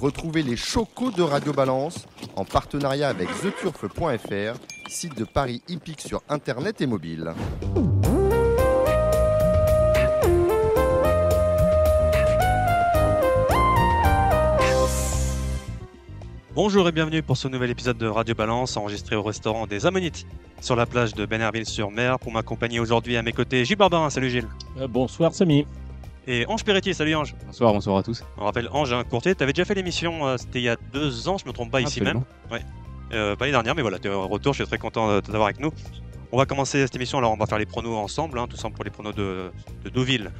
Retrouvez les chocos de Radio Balance en partenariat avec theturf.fr, site de Paris hippique sur internet et mobile. Bonjour et bienvenue pour ce nouvel épisode de Radio Balance enregistré au restaurant des Ammonites sur la plage de Benerville-sur-Mer pour m'accompagner aujourd'hui à mes côtés Gilles Barbarin. Salut Gilles. Euh, bonsoir Samy et Ange Perretier. Salut Ange. Bonsoir, bonsoir à tous. On rappelle Ange, un hein, courtier. Tu avais déjà fait l'émission, euh, c'était il y a deux ans, je me trompe pas, ici même. Ouais. Euh, pas les dernières, mais voilà, tu es de retour, je suis très content de t'avoir avec nous. On va commencer cette émission, alors on va faire les pronos ensemble, hein, tout simplement pour les pronos de, Deauville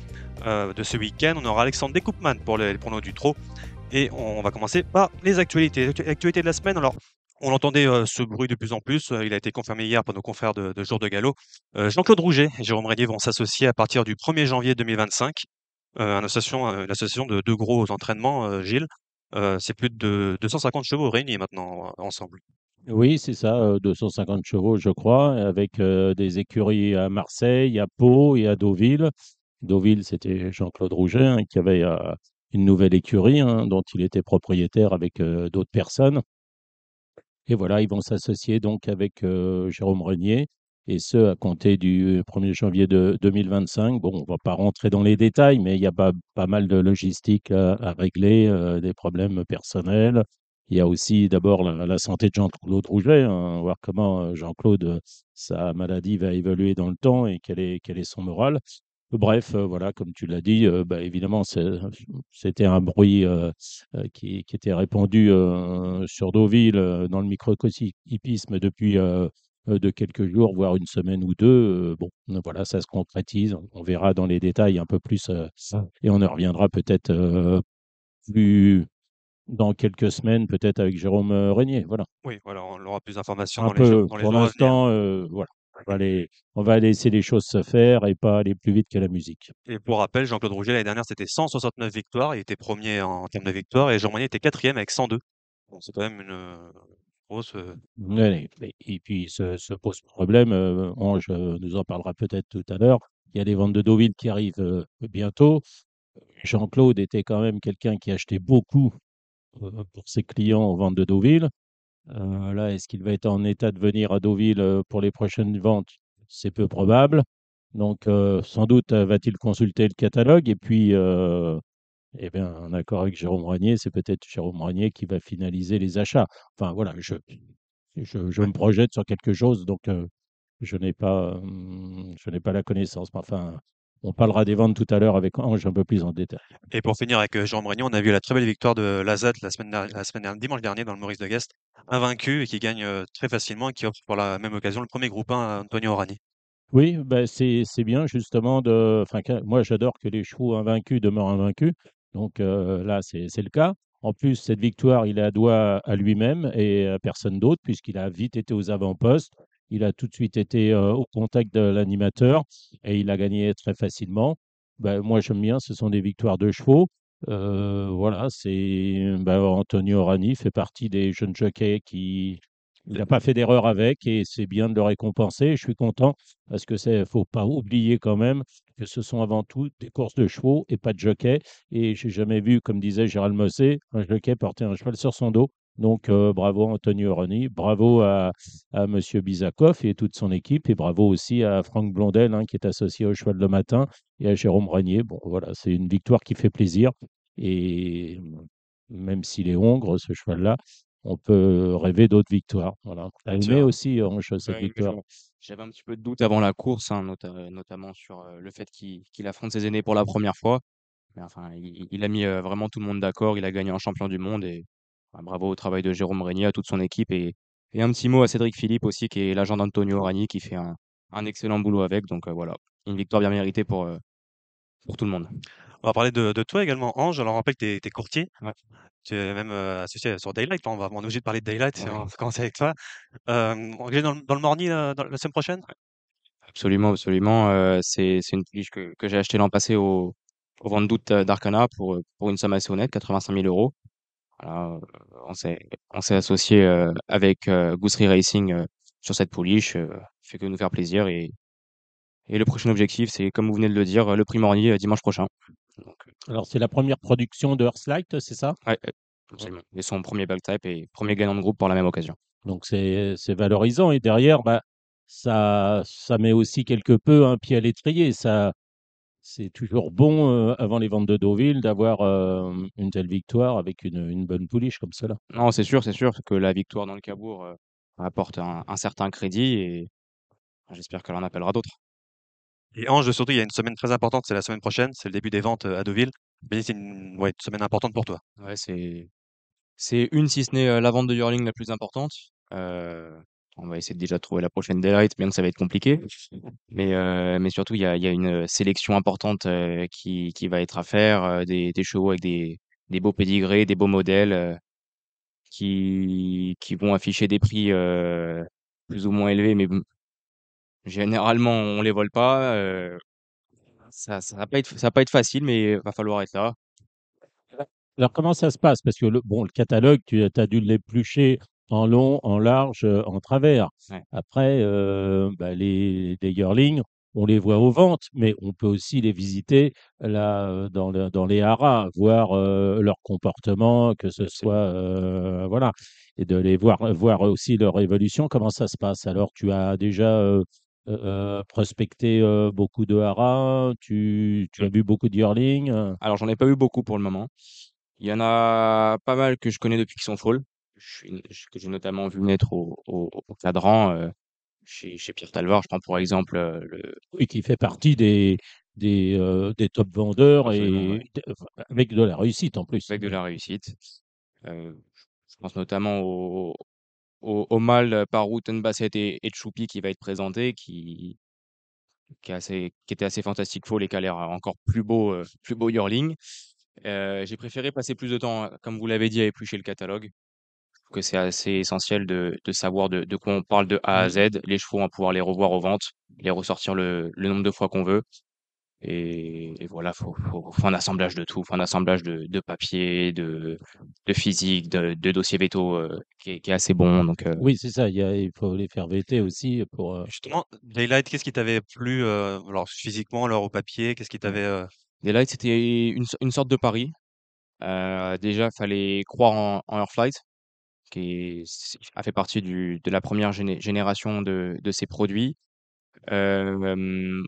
euh, de ce week-end. On aura Alexandre Découpman pour les, pronos du trot. Et on, va commencer par les actualités. Actualités de la semaine, alors on entendait ce bruit de plus en plus. Il a été confirmé hier par nos confrères de, Jour de Galop. Jean-Claude Rouget et Jérôme Rédier vont s'associer à partir du 1er janvier 2025. Euh, association, euh, une association de deux gros entraînements, euh, Gilles, c'est plus de 250 chevaux réunis maintenant, ensemble. Oui, c'est ça, 250 chevaux, je crois, avec, des écuries à Marseille, à Pau et à Deauville. Deauville, c'était Jean-Claude Rouget, hein, qui avait, une nouvelle écurie, hein, dont il était propriétaire avec, d'autres personnes et voilà, ils vont s'associer donc avec, Jérôme Régnier et ce, à compter du 1er euh, janvier de 2025. Bon, on ne va pas rentrer dans les détails, mais il y a pas, pas mal de logistique euh, à, régler, euh, des problèmes personnels. Il y a aussi d'abord la, santé de Jean-Claude Rouget, hein, voir comment Jean-Claude, sa maladie va évoluer dans le temps et quel est, quel est son moral. Bref, voilà, comme tu l'as dit, bah, évidemment, c'était un bruit qui, était répandu sur Deauville dans le microcosmisme depuis euh, de quelques jours, voire une semaine ou deux. Euh, bon, euh, voilà, ça se concrétise. On, verra dans les détails un peu plus ça. Et on en reviendra peut-être plus dans quelques semaines, peut-être avec Jérôme Renier Voilà. Oui, voilà, on aura plus d'informations dans, les, Pour hein. l'instant, voilà. On va, laisser les choses se faire et pas aller plus vite que la musique. Et pour rappel, Jean-Claude Rouget, l'année dernière, c'était 169 victoires. Il était premier en termes de victoires et Jean était quatrième avec 102. c'est quand même une, et puis ce, se pose problème, Ange nous en parlera peut-être tout à l'heure. Il y a les ventes de Deauville qui arrivent bientôt. Jean-Claude était quand même quelqu'un qui achetait beaucoup pour ses clients aux ventes de Deauville. là, est-ce qu'il va être en état de venir à Deauville pour les prochaines ventes C'est peu probable. Donc, sans doute va-t-il consulter le catalogue et puis eh bien, en accord avec Jérôme Ragnier, c'est peut-être Jérôme Ragnier qui va finaliser les achats. Enfin, voilà, je, je, me projette sur quelque chose, donc euh, je n'ai pas, hum, pas la connaissance. Enfin, on parlera des ventes tout à l'heure avec Ange un peu plus en détail. Et pour finir avec euh, Jérôme Ragnier, on a vu la très belle victoire de Lazat la semaine, la semaine dimanche dernier dans le Maurice de Guest, invaincu et qui gagne euh, très facilement et qui offre pour la même occasion le premier groupe à Antonio Orani. Oui, ben c'est bien justement de. Enfin, moi j'adore que les chevaux invaincus demeurent invaincus. Donc euh, là, c'est le cas. En plus, cette victoire, il la doit à lui-même et à personne d'autre, puisqu'il a vite été aux avant-postes. Il a tout de suite été euh, au contact de l'animateur et il a gagné très facilement. Ben, moi, j'aime bien, ce sont des victoires de chevaux. Euh, voilà, c'est ben, Antonio Orani fait partie des jeunes jockeys qui il n'a pas fait d'erreur avec et c'est bien de le récompenser. Je suis content parce que ne faut pas oublier quand même que ce sont avant tout des courses de chevaux et pas de jockey. Et j'ai jamais vu, comme disait Gérald Mossé, un jockey porter un cheval sur son dos. Donc euh, bravo à Antonio Rony, bravo à, Monsieur M. Bizakoff et toute son équipe, et bravo aussi à Franck Blondel hein, qui est associé au cheval le matin et à Jérôme Renier. Bon voilà, c'est une victoire qui fait plaisir. Et même s'il est hongre, ce cheval-là, on peut rêver d'autres victoires. Voilà. aussi, euh, victoire J'avais un petit peu de doute avant la course, hein, euh, notamment sur euh, le fait qu'il affronte ses aînés pour la première fois. Mais enfin, il, a mis vraiment tout le monde d'accord. Il a gagné en champion du monde. Et bravo au travail de Jérôme Régnier, à toute son équipe. Et, un petit mot à Cédric Philippe aussi, qui est l'agent d'Antonio Orani, qui fait un, excellent boulot avec. Donc voilà, une victoire bien méritée pour, pour tout le monde. On va parler de, toi également, Ange. Alors, rappelle que tu es, courtier. Tu es même euh, associé sur Daylight. Hein, on, va, on est de parler de Daylight. On va commencer avec toi. on est dans, le- dans le morning euh, la semaine prochaine? Absolument, absolument. c'est une pouliche que, j'ai achetée l'an passé au, au d'Arcana pour, pour une somme assez honnête, 85 000 euros. on s'est associé avec euh, Racing sur cette pouliche. fait que nous faire plaisir. Et, et le prochain objectif, c'est comme vous venez de le dire, le prix Morny euh, dimanche prochain. Alors, c'est la première production de Earthlight, c'est ça Oui, absolument. Et son premier type et premier gagnant de groupe pour la même occasion. Donc, c'est valorisant. Et derrière, bah, ça, ça met aussi quelque peu un pied à l'étrier. Ça, c'est toujours bon avant les ventes de Deauville d'avoir une telle victoire avec une, bonne pouliche comme cela. Non, c'est sûr, c'est sûr que la victoire dans le Cabourg apporte un, certain crédit et j'espère qu'elle en appellera d'autres. Et Ange, surtout, il y a une semaine très importante, c'est la semaine prochaine, c'est le début des ventes euh, à Deauville. Mais c'est une, semaine importante pour toi. Ouais, c'est, c'est une, si ce n'est euh, la vente de Yearling la plus importante. Euh, on va essayer de déjà trouver la prochaine delight, bien que ça va être compliqué. Mais, mais surtout, il y a, y a, une sélection importante qui, qui, va être à faire, des, des, chevaux avec des, des, beaux pédigrés, des beaux modèles qui, qui vont afficher des prix plus ou moins élevés, mais Généralement, on les vole pas, euh, ça ça va pas être ça être facile, mais il va falloir être là. Alors comment ça se passe? Parce que le bon, le catalogue, tu as dû dû l'éplucher en long, en large, euh, en travers. Après, euh, bah, les les yearlings, on les voit aux ventes, mais on peut aussi les visiter là, dans dans les haras, voir, leur comportement, que ce soit, voilà et de les voir voir aussi leur évolution. Comment ça se passe alors? Tu as déjà, euh, prospecté euh, beaucoup de haras Tu, mmh. as vu beaucoup de yearlings euh? Alors, j'en ai pas eu beaucoup pour le moment. Il y en a pas mal que je connais depuis qu'ils sont folles, que j'ai notamment vu naître au, cadran chez, Pierre Talvar. Je prends pour exemple le. Oui, qui fait partie des, top vendeurs et avec de la réussite en plus. Avec de la réussite. je pense notamment au, au, mal par Rutten et, Choupi qui va être présenté, qui, qui, était assez fantastique faux et qui a l'air hein, encore plus beau, plus beau j'ai préféré passer plus de temps, hein, comme vous l'avez dit, à éplucher le catalogue. que c'est assez essentiel de, savoir de, quoi on parle de A à mmh. Z. Les chevaux, on va pouvoir les revoir aux ventes, les ressortir le nombre de fois qu'on veut. Et, voilà, faut, faut, un assemblage de tout, faut un assemblage de, papier, de, de physique, de, dossier veto euh, qui, est, assez bon. Donc, euh. Oui, c'est ça, il, il faut les faire voter aussi. pour. Euh. Justement, Daylight, qu'est-ce qui t'avait plu alors, physiquement, alors au papier Qu'est-ce qui t'avait. Daylight, c'était une, une, sorte de pari. déjà, il fallait croire en, Airflight qui a fait partie de la première génération de, de ces produits. Euh,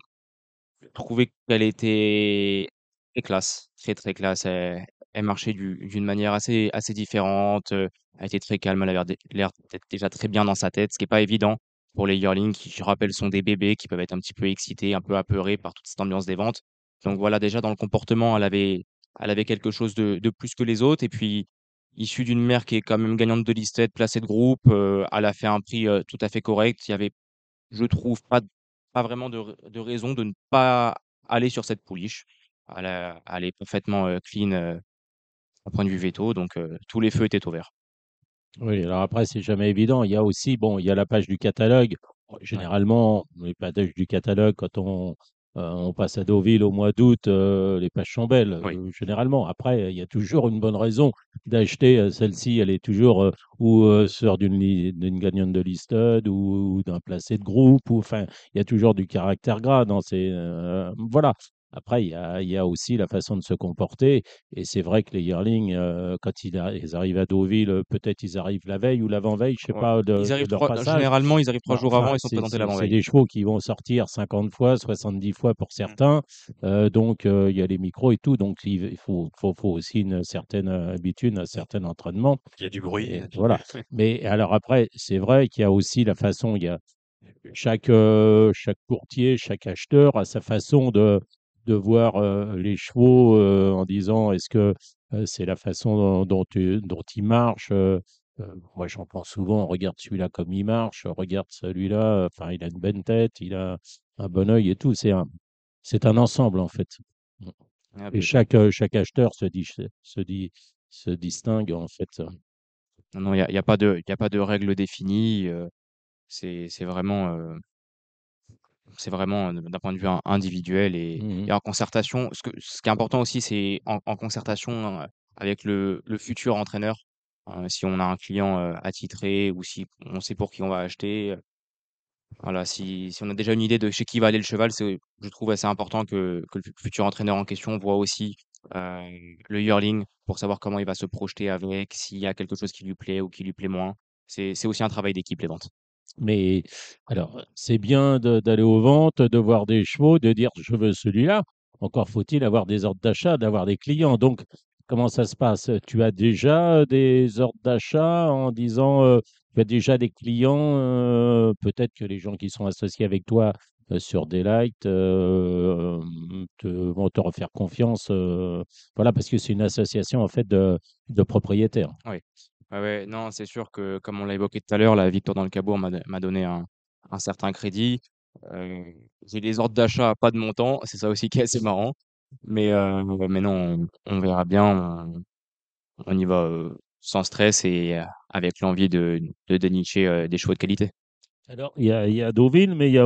Trouvé qu'elle était très classe, très, très classe. Elle marchait d'une manière assez assez différente, elle était très calme, elle avait l'air d'être déjà très bien dans sa tête, ce qui est pas évident pour les yearlings qui, je rappelle, sont des bébés qui peuvent être un petit peu excités, un peu apeurés par toute cette ambiance des ventes. Donc voilà, déjà dans le comportement, elle avait elle avait quelque chose de de plus que les autres et puis issue d'une mère qui est quand même gagnante de listette, placée de groupe, elle a fait un prix, tout à fait correct. Il y avait, je trouve, pas de pas vraiment de, raison de ne pas aller sur cette pouliche. Elle, est parfaitement clean à point de vue veto, donc tous les feux étaient ouverts. vert. Oui, alors après, c'est jamais évident. Il y a aussi, bon, il y a la page du catalogue. Généralement, les pages du catalogue, quand on, euh, on passe à Deauville au mois d'août, euh, les pages sont belles, euh, généralement. Après, il y a toujours une bonne raison d'acheter celle-ci. Elle est toujours ou sœur d'une gagnante de listed ou, d'un placé de groupe. Ou, enfin, il y a toujours du caractère gras dans ces. voilà. Après, il y, a, il y a, aussi la façon de se comporter. Et c'est vrai que les yearlings, euh, quand ils, arrivent à Deauville, peut-être ils arrivent la veille ou l'avant-veille, je ne sais pas. ils arrivent généralement, ils arrivent trois bah, jours avant, ils sont présentés l'avant-veille. C'est des chevaux qui vont sortir 50 fois, 70 fois pour mmh. certains. Euh, donc, euh, il y a les micros et tout. Donc, il faut, faut, aussi une certaine habitude, un certain entraînement. Il y a du bruit. voilà. Mais alors après, c'est vrai qu'il y a aussi la façon, il y a, chaque, chaque courtier, chaque acheteur a sa façon de, de voir les chevaux en disant est-ce que c'est la façon dont, tu, dont ils marchent Moi, j'en pense souvent regarde celui-là comme il marche, regarde celui-là, enfin, il a une bonne tête, il a un bon œil et tout. C'est un, c'est un ensemble, en fait. Ah et chaque, chaque acheteur se, dit, se, dit, se distingue, en fait. Non, il n'y a, y a, pas de, y a pas de règle définie. c'est, vraiment c'est vraiment d'un point de vue individuel mmh et, en concertation. Ce ce qui est important aussi, c'est en, concertation hein, avec le, futur entraîneur. Hein, si on a un client attitré ou si on sait pour qui on va acheter. Voilà, si, on a déjà une idée de chez qui va aller le cheval, c'est, je trouve assez important que, le futur entraîneur en question voit aussi le yearling pour savoir comment il va se projeter avec, s'il y a quelque chose qui lui plaît ou qui lui plaît moins. C'est, c'est aussi un travail d'équipe, les ventes. Mais alors, c'est bien d'aller aux ventes, de voir des chevaux, de dire je veux celui-là. Encore faut-il avoir des ordres d'achat, d'avoir des clients. Donc, comment ça se passe Tu as déjà des ordres d'achat en disant tu as déjà des clients, peut-être que les gens qui sont associés avec toi sur Daylight mmh, vont te refaire confiance. voilà, parce que c'est une association en fait de, de propriétaires. Oui. Ouais, non, c'est sûr que comme on l'a évoqué tout à l'heure, la victoire dans le Cabourg m'a donné un, certain crédit. Euh, j'ai des ordres d'achat, pas de montant, c'est ça aussi qui est assez marrant. Mais, euh, maintenant non, on verra bien, on y va, euh, sans stress et avec l'envie de dénicher, des chevaux de qualité. Alors, il y a Deauville, mais il y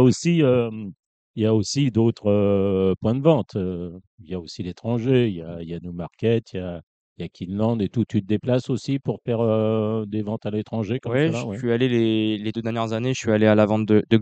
a aussi, d'autres, points de vente, il y a aussi l'étranger, il y a il y a Newmarket, il y a il y a Kinland et tout. Tu te déplaces aussi pour faire euh, des ventes à l'étranger comme Oui, je suis allé les, les, deux dernières années, je suis allé à la vente de, de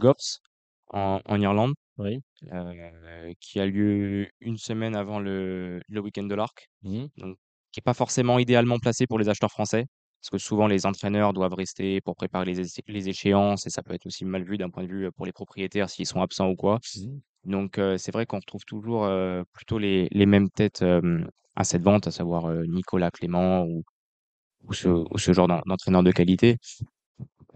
en, en, Irlande, oui. Euh, qui a lieu une semaine avant le, le week-end de l'Arc, mmh. qui n'est pas forcément idéalement placé pour les acheteurs français, parce que souvent les entraîneurs doivent rester pour préparer les, les échéances, et ça peut être aussi mal vu d'un point de vue pour les propriétaires s'ils sont absents ou quoi. Mmh. Donc euh, c'est vrai qu'on retrouve toujours plutôt les, les, mêmes têtes à cette vente, à savoir Nicolas Clément ou, ou, ce, genre d'entraîneur de qualité.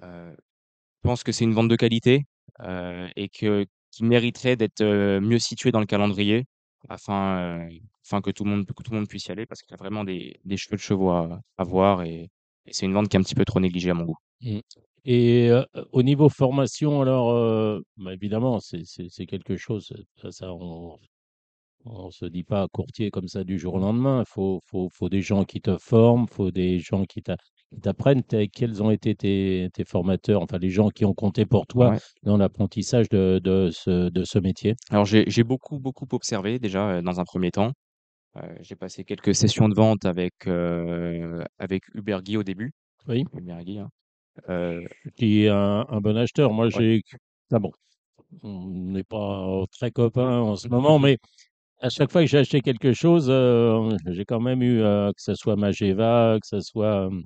Euh, je pense que c'est une vente de qualité euh, et que qui mériterait d'être mieux situé dans le calendrier afin, euh, afin que, tout le monde, que tout le monde puisse y aller parce qu'il y a vraiment des, des cheveux de chevaux à, voir et, c'est une vente qui est un petit peu trop négligée à mon goût. Mmh. Et au niveau formation, alors bah, évidemment, c'est quelque chose, ça, on se dit pas courtier comme ça du jour au lendemain. Il faut, faut, des gens qui te forment, faut des gens qui t'apprennent. Quels ont été tes, formateurs, enfin les gens qui ont compté pour toi dans l'apprentissage de, ce, métier Alors j'ai beaucoup, beaucoup observé déjà euh, dans un premier temps. Euh, j'ai passé quelques sessions de vente avec, euh, avec Hubert Guy au début. Oui. Hubert Guy. Qui hein. un, bon acheteur. Moi, j'ai. Ah bon, on n'est pas très copains en ce moment, mais à chaque fois que j'ai acheté quelque chose, euh, j'ai quand même eu, euh, que ce soit Mageva, que ce soit, euh,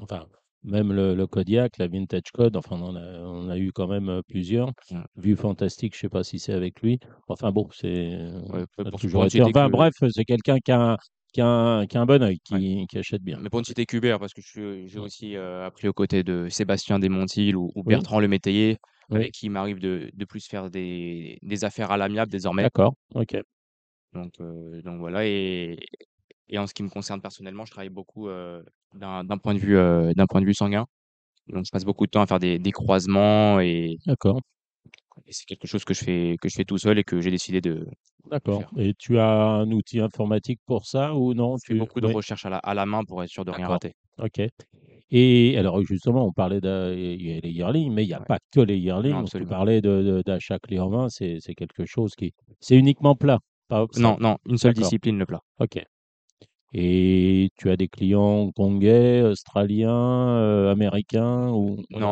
enfin, même le, le, Kodiak, la Vintage Code, enfin, on a, on a eu quand même plusieurs. Vue Fantastique, je ne sais pas si c'est avec lui. Enfin, bon, c'est. Enfin, bref, c'est quelqu'un qui a, qui a, un, qui a un bon œil, qui, qui, achète bien. Mais pour ne citer Cubert, parce que j'ai aussi appris aux côtés de Sébastien Desmontil ou, Bertrand Le Métayer, qui m'arrive de, de, plus faire des, des affaires à l'amiable désormais. D'accord, ok. Donc, donc voilà et en ce qui me concerne personnellement, je travaille beaucoup, d'un point de vue, d'un point de vue sanguin. Donc je passe beaucoup de temps à faire des croisements et D'accord. et c'est quelque chose que je fais que je fais tout seul et que j'ai décidé de D'accord et tu as un outil informatique pour ça ou non? Je fais beaucoup de recherches à la à la main pour être sûr de rien rater. OK et alors justement, on parlait des les yearlings, mais il n'y a pas que les Non, On Tu d'achat clé en main, c'est c'est quelque chose qui c'est uniquement plat? non, non, une seule discipline, le plat. Ok. Et tu as des clients congolais, australiens, euh, américains ou Non,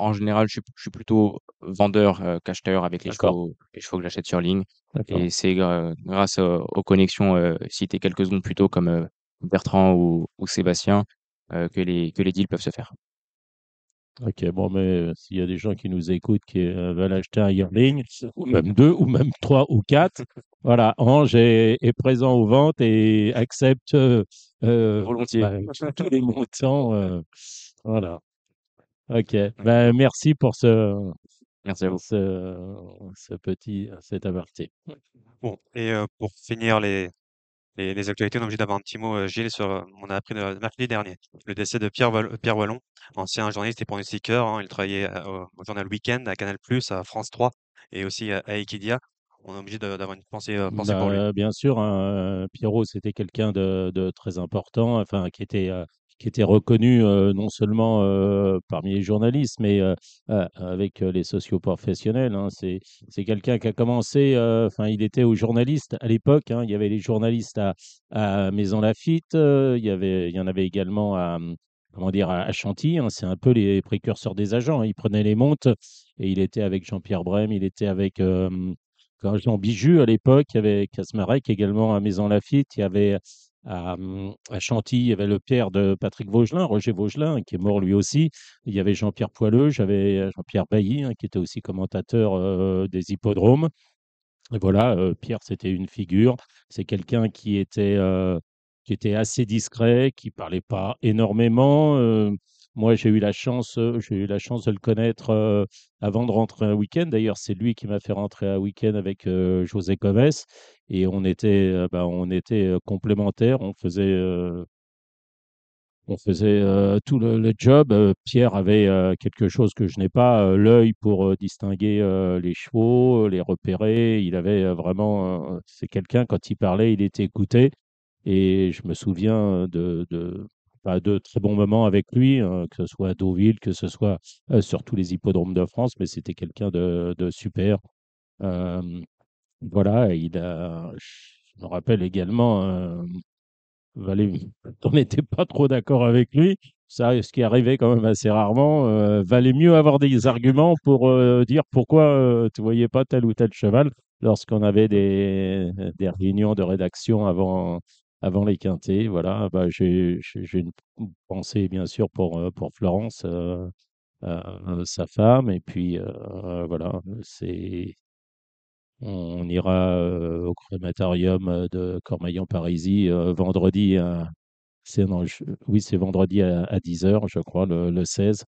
en, général, je suis, plutôt vendeur euh, qu'acheteur avec les chevaux, chevaux que j'achète sur ligne. Et c'est grâce euh, aux connexions citées quelques secondes plus tôt, comme Bertrand ou, ou Sébastien, que les, que les deals peuvent se faire. Ok, bon, mais euh, s'il y a des gens qui nous écoutent qui euh, veulent acheter un yearling, ou même deux, ou même trois, ou quatre, voilà, Ange est, présent aux ventes et accepte euh, volontiers bah, tous les montants. voilà. Ok, ben, merci pour ce, Merci ce, petit, cet aparté. Bon, et pour finir les, les, actualités. On est obligé d'avoir un petit mot, euh, Gilles, sur, euh, on a appris le mercredi dernier le décès de Pierre, Pierre Wallon, ancien journaliste et pronostiqueur. Hein. il travaillait euh, au, journal Weekend, à Canal, à France 3 et aussi à, Equidia on est obligé d'avoir une pensée, pour lui. Bah, bien sûr, hein, Pierrot, c'était quelqu'un de, de, très important, enfin, qui était qui était reconnu euh, non seulement euh, parmi les journalistes, mais euh, avec les socioprofessionnels. Hein. C'est, c'est quelqu'un qui a commencé, enfin, il était aux journalistes à l'époque. Hein. Il y avait les journalistes à, à Maison Lafitte, il, y avait, il y en avait également à, comment dire, à Chantilly. Hein. c'est un peu les précurseurs des agents. Hein. il prenait les montes et il était avec Jean-Pierre Brême. il était avec Jean Bijou à l'époque, il y avait Kasmarek également à Maison Lafitte, il y avait à, Chantilly, il y avait le Pierre de Patrick Vaugelin, Roger Vaugelin, qui est mort lui aussi. Il y avait Jean-Pierre Poileux, j'avais euh, Jean-Pierre Bailly, hein, qui était aussi commentateur des hippodromes. Et voilà, euh, Pierre, c'était une figure. C'est quelqu'un qui était, euh, qui était assez discret, qui parlait pas énormément. Moi, j'ai eu la chance, euh, j'ai eu la chance de le connaître euh, avant de rentrer un week-end. D'ailleurs, c'est lui qui m'a fait rentrer un week-end avec euh, José Gomez, et on était, bah, on était complémentaires. On faisait, on faisait tout le, job. Pierre avait quelque chose que je n'ai pas, l'œil pour distinguer les chevaux, les repérer. Il avait vraiment, c'est quelqu'un quand il parlait, il était écouté. Et je me souviens de, de de très bons moments avec lui, hein, que ce soit à Deauville, que ce soit euh, sur tous les hippodromes de France, mais c'était quelqu'un de, super. voilà, il a, je me rappelle également, euh, Valé. on n'était pas trop d'accord avec lui, ça, ce qui arrivait quand même assez rarement, euh, valait mieux avoir des arguments pour dire pourquoi tu tu voyais pas tel ou tel cheval lorsqu'on avait des, réunions de rédaction avant, avant les quintés. Voilà, bah, j'ai une pensée bien sûr pour, pour Florence, sa femme, et puis voilà, c'est. On, ira au crématorium de Cormaillon-Parisis vendredi. C'est non, oui, c'est vendredi à, 10h, je crois, le, 16.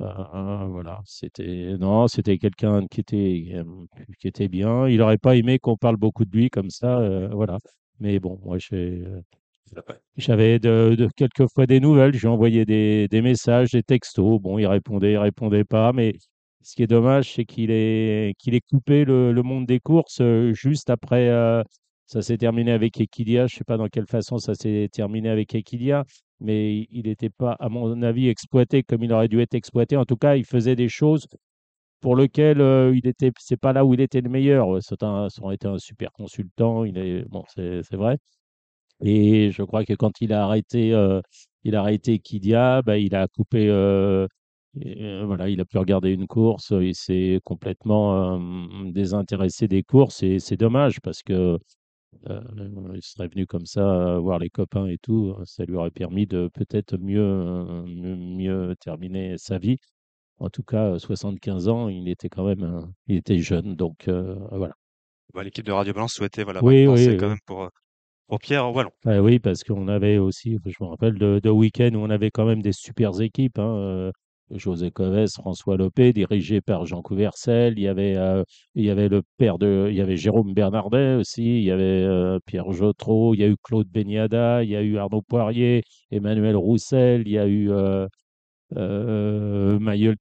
Ah, voilà, c'était non, c'était quelqu'un qui était qui était bien. Il n'aurait pas aimé qu'on parle beaucoup de lui comme ça, voilà. Mais bon, moi, euh, j'avais de, quelquefois des nouvelles. J'ai envoyé des, messages, des textos. Bon, il répondait, il répondait pas. Mais ce qui est dommage, c'est qu'il est, qu'il ait coupé le, monde des courses euh, juste après. Euh, ça s'est terminé avec Equidia. Je ne sais pas dans quelle façon ça s'est terminé avec Equidia, mais il n'était pas, à mon avis, exploité comme il aurait dû être exploité. En tout cas, il faisait des choses pour lequel il était, c'est pas là où il était le meilleur. Ça aurait été un super consultant. Il est bon, c'est vrai. Et je crois que quand il a arrêté, il a arrêté Kidia, bah, il a coupé. voilà, il a pu regarder une course. Il s'est complètement désintéressé des courses et c'est dommage parce que il serait venu comme ça voir les copains et tout. Ça lui aurait permis de peut-être mieux, mieux terminer sa vie en tout cas 75 euh, ans, il était quand même il était jeune. Donc euh, voilà. Bah, l'équipe de Radio Balance souhaitait voilà, bah, oui, oui, quand même pour, euh, pour Pierre Wallon. Bah, oui, parce qu'on avait aussi, je me rappelle, de, de week-end où on avait quand même des supers équipes. Hein, José Coves, François Lopé, dirigé par Jean Couvercel. Il y avait, il y avait le père de, il y avait Jérôme Bernardet aussi. Il y avait Pierre Jotreau. Il y a eu Claude Beniada. Il y a eu Arnaud Poirier, Emmanuel Roussel. Il y a eu euh,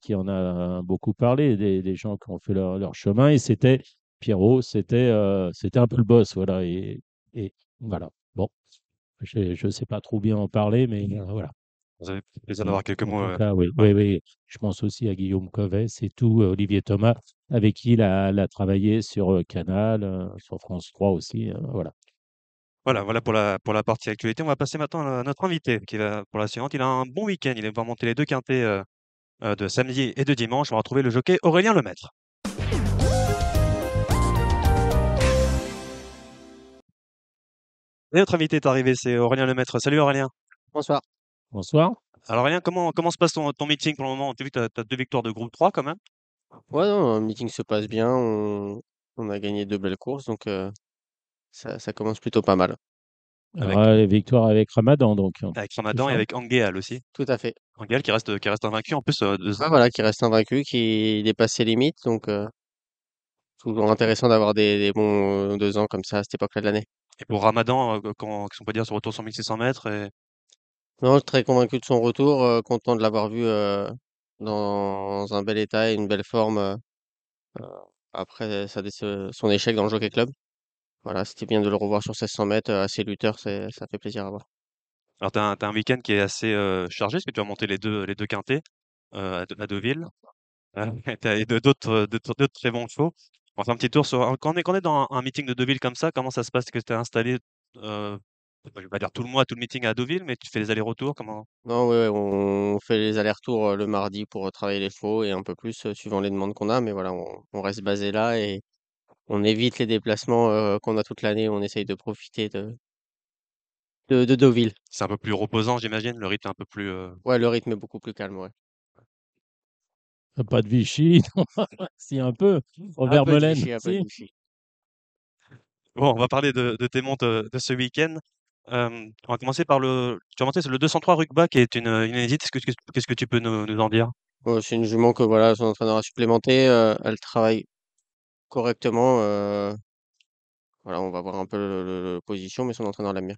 qui en a euh, beaucoup parlé, des, gens qui ont fait leur, chemin. Et c'était Pierrot, c'était euh, c'était un peu le boss, voilà. Et, et voilà. Bon, je ne sais pas trop bien en parler, mais voilà. Vous avez plaisir avoir quelques mois euh. oui, oui, oui, Je pense aussi à Guillaume Covet, c'est tout, Olivier Thomas, avec qui il a, il a travaillé sur Canal, sur France 3 aussi. Hein, voilà. Voilà, voilà pour la, pour la partie actualité. On va passer maintenant à notre invité qui va pour la suivante. Il a un bon week-end. Il va monter les deux quintés euh, euh, de samedi et de dimanche. On va retrouver le jockey Aurélien Lemaître. Et notre invité est arrivé, c'est Aurélien Lemaître. Salut Aurélien. Bonsoir. Bonsoir. Alors Aurélien, comment, comment se passe ton, ton meeting pour le moment Tu as, as deux victoires de groupe 3 quand même Ouais, le meeting se passe bien. On, a gagné deux belles courses, donc euh, ça, commence plutôt pas mal. Alors, victoire avec Ramadan, donc. Hein, avec Ramadan et avec Angéal aussi. Tout à fait. Angéal qui reste, qui reste invaincu en plus. Euh, de... ah, voilà, qui reste invaincu, qui dépasse ses limites. Donc, euh, toujours intéressant d'avoir des, bons euh, deux ans comme ça à cette époque-là de l'année. Et pour Ramadan, qu'est-ce qu'on peut dire son retour sur 1600 mètres et... Non, très convaincu de son retour, content de l'avoir vu dans un bel état et une belle forme après son échec dans le Jockey Club. Voilà, c'était bien de le revoir sur 1600 mètres, euh, assez lutteur, ça fait plaisir à voir. Alors, tu as, un week-end qui est assez euh, chargé, parce que tu as monté les deux, les deux quintés euh, à, Deauville. Ah, et d'autres, d'autres, très bons chevaux. On fait un petit tour sur. Hein, quand on est, dans un, meeting de Deauville comme ça, comment ça se passe? que tu es installé, euh, je vais dire tout le mois, tout le meeting à Deauville, mais tu fais les allers-retours? Comment? Non, on fait les allers-retours le mardi pour travailler les chevaux et un peu plus suivant les demandes qu'on a, mais voilà, on reste basé là et, on évite les déplacements, qu'on a toute l'année, on essaye de profiter de de de Deauville. C'est un peu plus reposant, j'imagine? Le rythme est un peu plus, Ouais, le rythme est beaucoup plus calme, ouais. pas de Vichy, si un peu, au Un Bon, on va parler de tes montes de ce week-end. on va commencer par le tu as le 203 Rugba qui est une, hésite inédite. qu'est-ce que tu peux nous en dire? c'est une jument que voilà, son entraîneur a supplémenté. supplémenter. elle travaille correctement, voilà, on va voir un peu le position, mais son entraîneur l'a bien.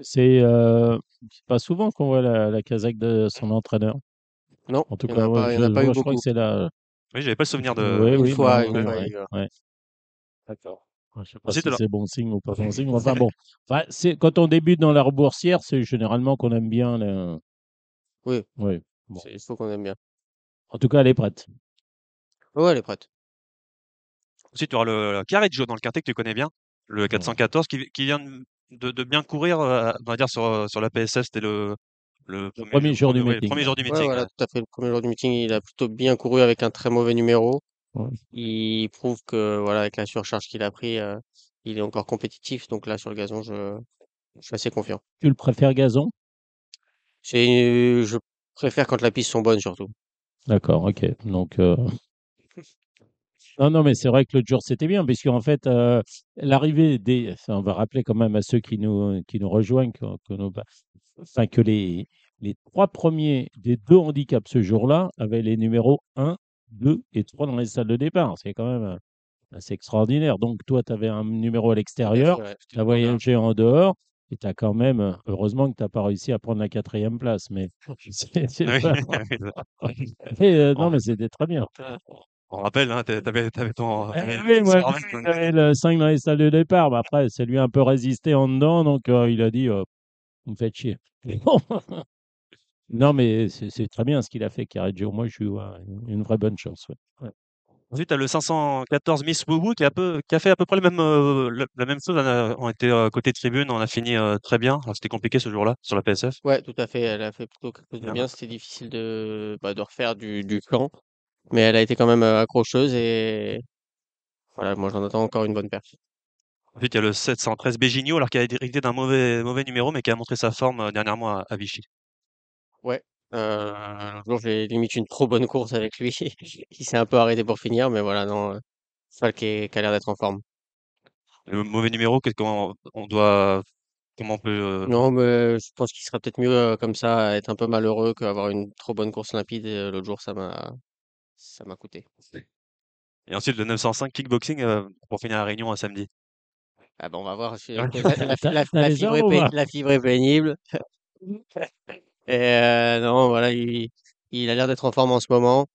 C'est, pas souvent qu'on voit la casaque de son entraîneur. Non, En tout cas, pas je crois que c'est la Oui, j'avais pas souvenir de oui, fois, D'accord. je sais pas si c'est bon signe ou pas bon signe, enfin bon. c'est quand on débute dans la reboursière, c'est généralement qu'on aime bien le Oui. Oui, il faut qu'on aime bien. En tout cas, elle est prête. Oui, elle est prête. Aussi, tu auras le, de Joe dans le quartier que tu connais bien, le 414, mmh qui, vient de, bien courir, euh, on va dire, sur, euh, sur la PSS, C'était le, le, premier, jour, du meeting. tout à fait. Le premier jour du meeting, il a plutôt bien couru avec un très mauvais numéro. Il prouve que, voilà, avec la surcharge qu'il a pris, euh, il est encore compétitif. Donc là, sur le gazon, je, je suis assez confiant. Tu le préfères gazon Je préfère quand la piste sont bonnes, surtout. D'accord, ok. Donc, non, non, mais c'est vrai que l'autre jour, c'était bien, parce qu'en fait, euh, l'arrivée des. on va rappeler quand même à ceux qui nous, qui nous rejoignent que, enfin, que les, les trois premiers des deux handicaps ce jour-là avaient les numéros 1, 2 et 3 dans les salles de départ. C'est quand même euh, assez extraordinaire. Donc, toi, tu avais un numéro à l'extérieur, tu as voyagé en dehors. Et tu as quand même, heureusement que tu n'as pas réussi à prendre la quatrième place, mais non, mais c'était très bien. On rappelle, hein, t'avais, ton. le 5 dans les salles de départ. Mais après, c'est lui un peu résisté en dedans, donc euh, il a dit euh, Vous me faites chier. non, mais c'est, très bien ce qu'il a fait, dit, Moi, je suis une vraie bonne chance. Ensuite, tu as le 514 Miss Woubou qui, a qui a fait à peu près même, euh, la même chose. On, a, était côté tribune, on a fini très bien. Alors, c'était compliqué ce jour-là sur la PSF. Ouais, tout à fait. Elle a fait plutôt quelque chose de bien. C'était difficile de, bah, de refaire du, du mais elle a été quand même euh, accrocheuse et voilà, moi j'en attends encore une bonne perche. Ensuite, il y a le 713 Béginio, alors qu'il a hérité d'un mauvais, mauvais numéro, mais qui a montré sa forme euh, dernièrement à, Vichy. Ouais, euh, j'ai limite une trop bonne course avec lui. il s'est un peu arrêté pour finir, mais voilà, non, euh, c'est ça qui, qui a l'air d'être en forme. Le mauvais numéro, comment on doit, comment on peut. Non, mais je pense qu'il serait peut-être mieux comme ça, être un peu malheureux qu'avoir une trop bonne course limpide. L'autre jour, ça m'a, ça m'a coûté. Et ensuite, le 905 kickboxing euh, pour finir la réunion un samedi. Ah ben, on va voir. La, fibre est pénible. Et euh, non, voilà, il, il a l'air d'être en forme en ce moment.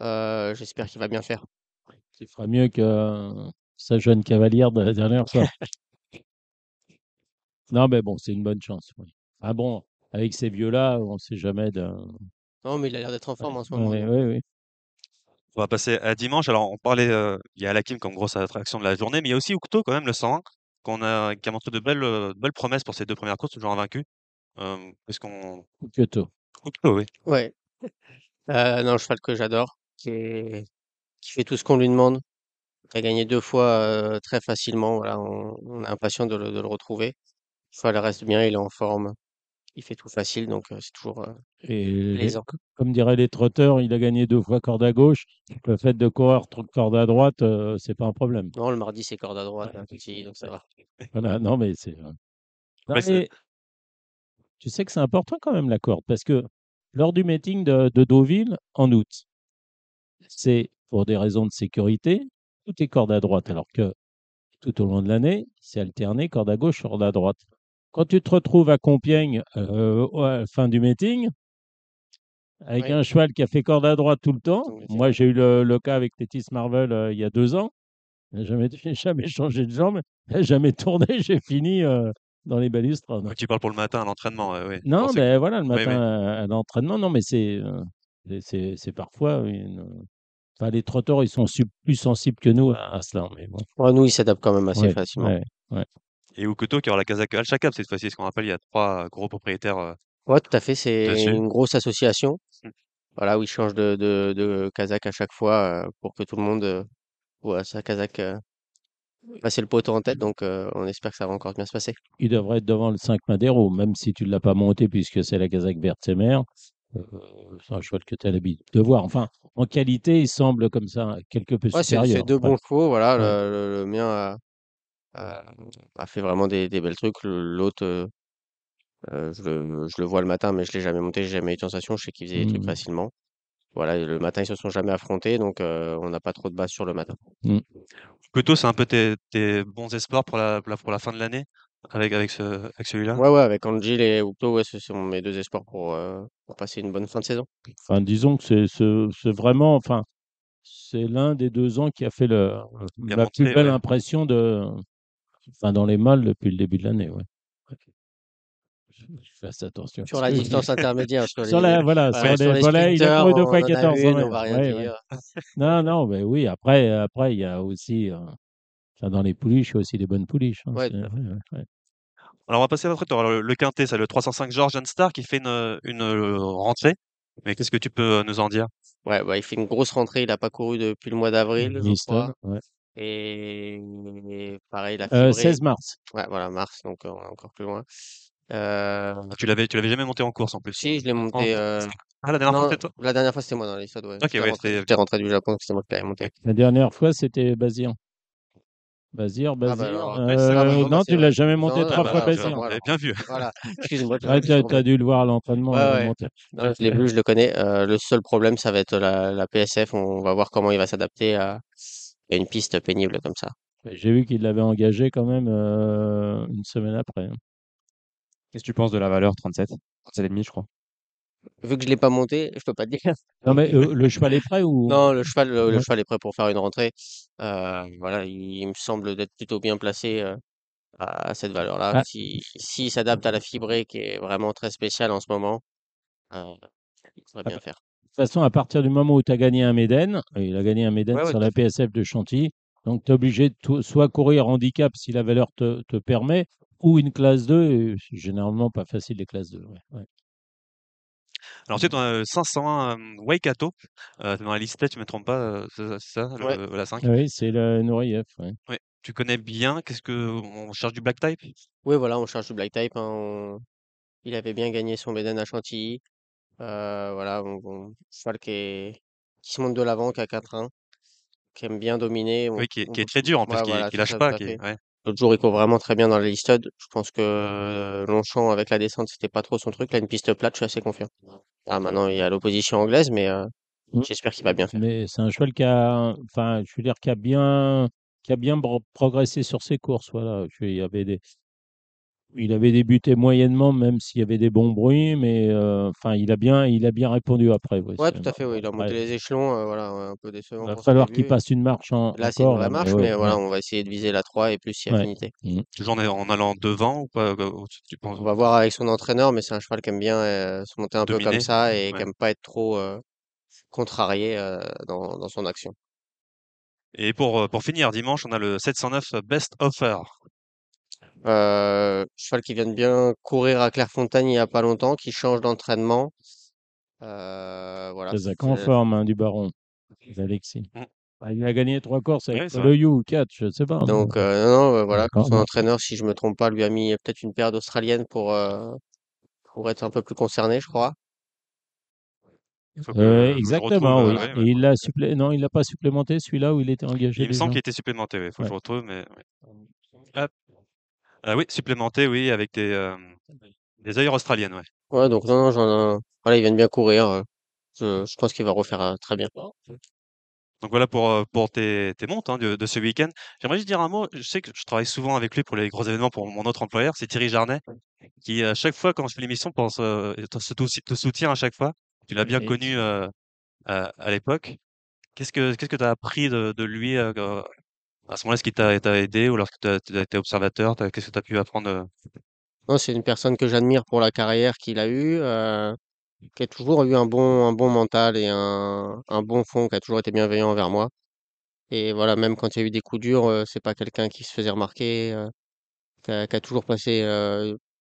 Euh, j'espère qu'il va bien faire. Il fera mieux que sa jeune cavalière de la dernière fois. non, mais bon, c'est une bonne chance. Ah bon, avec ces vieux-là, on ne sait jamais. De... Non, mais il a l'air d'être en forme en ce moment. Oui, oui, oui. On va passer à dimanche. Alors, on parlait, euh, il y a Alakim comme grosse attraction de la journée, mais il y a aussi Octo quand même, le 101, qu'on a, qui a montré de belles, euh, belles promesses pour ses deux premières courses, toujours invaincu. Euh, est qu'on. Octo. oui. Ouais. Euh, non, cheval que j'adore, qui, fait tout ce qu'on lui demande, Il a gagné deux fois très facilement. Voilà, on, est impatient de le, de le retrouver. Le cheval reste bien, il est en forme il fait tout facile, donc c'est toujours plaisant. comme diraient les trotteurs, il a gagné deux fois corde à gauche. Le fait de courir corde à droite, c'est pas un problème. Non, le mardi, c'est corde à droite, hein, donc ça va. non, mais c'est. Tu sais que c'est important quand même la corde, parce que lors du meeting de, de Deauville en août, c'est pour des raisons de sécurité, tout est corde à droite, alors que tout au long de l'année, c'est alterné corde à gauche, corde à droite. Quand tu te retrouves à Compiègne euh, à fin du meeting, avec un cheval qui a fait corde à droite tout le temps, moi j'ai eu le, cas avec Tétis Marvel euh, il y a deux ans, jamais, jamais changé de jambe, jamais tourné, j'ai fini euh, dans les balustres. tu parles pour le matin à l'entraînement, oui. Non, mais ben voilà, le matin à, l'entraînement, non, mais c'est c'est parfois Enfin, les trotteurs, ils sont plus sensibles que nous à, cela. Mais nous, ils s'adaptent quand même assez facilement. Ouais, et Oukoto qui aura la Kazakh Al-Shakab cette fois-ci. Ce qu'on rappelle, il y a trois euh, gros propriétaires. Euh, oui, tout à fait. C'est une grosse association. Mmh. Voilà, où ils changent de, Kazakh à chaque fois euh, pour que tout le monde voit sa Kazakh passer le poteau en tête. Donc, on espère que ça va encore bien se passer. Il devrait être devant le 5 Madero, même si tu ne l'as pas monté puisque c'est la Kazakh Bertsemer. c'est un cheval que tu as l'habitude de voir. Enfin, en qualité, il semble comme ça quelque peu ouais, C'est deux bons chevaux. Voilà, le, le, mien a, Mmh. Euh, a fait vraiment des belles trucs. l'autre, euh, euh, je le vois le matin, mais je l'ai jamais monté, n'ai jamais eu de sensation. Je sais qu'il faisait des trucs mmh. facilement. Voilà le matin, ils se sont jamais affrontés, donc on n'a pas trop de base sur le matin. Mmh. Plutôt, c'est un peu tes bons espoirs pour la pour la fin de l'année avec avec ce celui-là? Ouais, ouais, avec Angil et Upto, ce sont mes deux espoirs pour, passer une bonne fin de saison. Enfin, disons que c'est c'est vraiment enfin, c'est l'un des deux ans qui a fait le la plus belle impression de Enfin, dans les mâles depuis le début de l'année, ouais. Je, fais attention. Sur la distance intermédiaire. Sur, les... voilà, volets, il a couru deux fois 14. non, non, mais oui, après, après il y a aussi. Euh, dans les pouliches, il y a aussi des bonnes pouliches. Hein, Alors, on va passer à notre tour. le quintet, c'est le 305 George Star qui fait une, une euh, rentrée. Mais qu'est-ce que tu peux euh, nous en dire Ouais, bah, il fait une grosse rentrée. Il n'a pas couru depuis le mois d'avril, je crois. Et, pareil, la Euh, 16 mars. Ouais, voilà, mars, donc euh, encore plus loin. Euh, ah, Tu l'avais, tu l'avais jamais monté en course en plus. si, je l'ai oh, monté. euh, Ah, la dernière fois, c'était toi. la dernière fois, c'était moi dans les Ouais. Ok, ouais, rentré, c'était- rentré du Japon, c'était moi qui l'avais monté. La dernière fois, c'était Bazir. Bazir, Basir Bazir. Ah, bah, non, tu l'as jamais monté trois ah, bah, fois Basir bien vu. Voilà, excuse-moi. tu as dû le voir à l'entraînement. Euh, je l'ai vu, je le connais. Euh, le seul problème, ça va être la, la PSF. On va voir comment il va s'adapter à, a une piste pénible comme ça. J'ai vu qu'il l'avait engagé quand même euh, une semaine après. Hein. Qu'est-ce que tu penses de la valeur 37 37,5 je crois. Vu que je l'ai pas monté, je peux pas te dire. Non mais euh, le cheval est prêt ou Non, le cheval, le, cheval est prêt pour faire une rentrée. Euh, voilà, il, me semble d'être plutôt bien placé à, cette valeur-là. Ah. Si s'il s'adapte à la fibrée qui est vraiment très spéciale en ce moment, il pourrait ah, bien bah. faire. De toute façon, à partir du moment où tu as gagné un Méden, il a gagné un Méden sur la PSF de Chantilly, donc tu es obligé de soit courir handicap si la valeur te, te permet, ou une classe 2, c'est généralement pas facile les classes 2. alors ensuite, on a 501 euh, euh, Waikato. Euh, dans la liste, tu ne me trompes pas, euh, c'est ça, la 5 Oui, c'est le Nouriev. Ouais. Tu connais bien, qu'est-ce que on cherche du black type Oui, voilà, on cherche du black type. Hein, il avait bien gagné son Méden à Chantilly. Euh, voilà, un cheval qui qui se monte de l'avant, qui a 4 1 qui aime bien dominer, Oui, qui est très dur en plus, qui lâche pas, L'autre jour, il court vraiment très bien dans les listes Je pense que euh, Longchamp, avec la descente, c'était pas trop son truc. Là, une piste plate, je suis assez confiant. Ah, maintenant, il y a l'opposition anglaise, mais euh, mmh. j'espère qu'il va bien faire. c'est un cheval qui a enfin, je veux dire, qui a bien qui a bien progressé sur ses courses, voilà. il y avait des il avait débuté moyennement, même s'il y avait des bons bruits, mais euh, enfin, il a bien, il a bien répondu après. Oui, ouais, tout à fait. Oui, il a monté les échelons, euh, voilà, un peu décevant. Il va falloir qu'il passe une marche. En, là, c'est une vraie marche, mais, voilà, on va essayer de viser la 3 et plus si a Mmh. Toujours en allant devant ou pas euh, tu penses... On va voir avec son entraîneur, mais c'est un cheval qui aime bien se monter un peu comme ça et qui n'aime pas être trop contrarié dans, dans son action. Et pour, pour finir, dimanche, on a le 709 Best Offer cheval euh, qui vient de bien courir à Clairefontaine il n'y a pas longtemps, qui change d'entraînement. Euh, voilà, c'est hein, du baron, Alexis. Mmh. Bah, il a gagné trois courses avec le You ou 4, je sais pas, hein, Donc euh, bah, voilà, son entraîneur, si je me trompe pas, lui a mis, peut-être une paire d'australiennes pour, pour être un peu plus concerné, je crois. exactement, il l'a supplé non, il l'a pas supplémenté celui-là où il était engagé Il me semble qu'il qu'il était supplémenté, il faut que je retrouve mais Hop. Ah oui, supplémenté, oui, avec des, euh, ah bah des ailleurs australiennes, ouais. Ouais, donc non, non, j'en voilà, bien courir, euh. je mmh. je pense qu'il va refaire, euh, très bien. Donc voilà pour, euh, pour tes tes montes hein, de de ce week-end. J'aimerais juste dire un mot, je sais que je travaille souvent avec lui pour les gros événements pour mon autre employeur, c'est Thierry Jarnet, qui, à chaque fois quand je fais l'émission pense, te soutient à chaque fois. Tu l'as bien connu, à l'époque. Qu'est-ce que qu'est-ce que tu as appris de de lui, euh, à ce moment-là, est-ce qu'il t'a aidé ou lorsque tu as été observateur, qu'est-ce que tu as pu apprendre euh? c'est une personne que j'admire pour la carrière qu'il a eue, euh, qui a toujours eu un bon, un bon mental et un, un bon fond, qui a toujours été bienveillant envers moi. Et voilà, même quand il y a eu des coups durs, euh, c'est pas quelqu'un qui se faisait remarquer, qui a, toujours passé,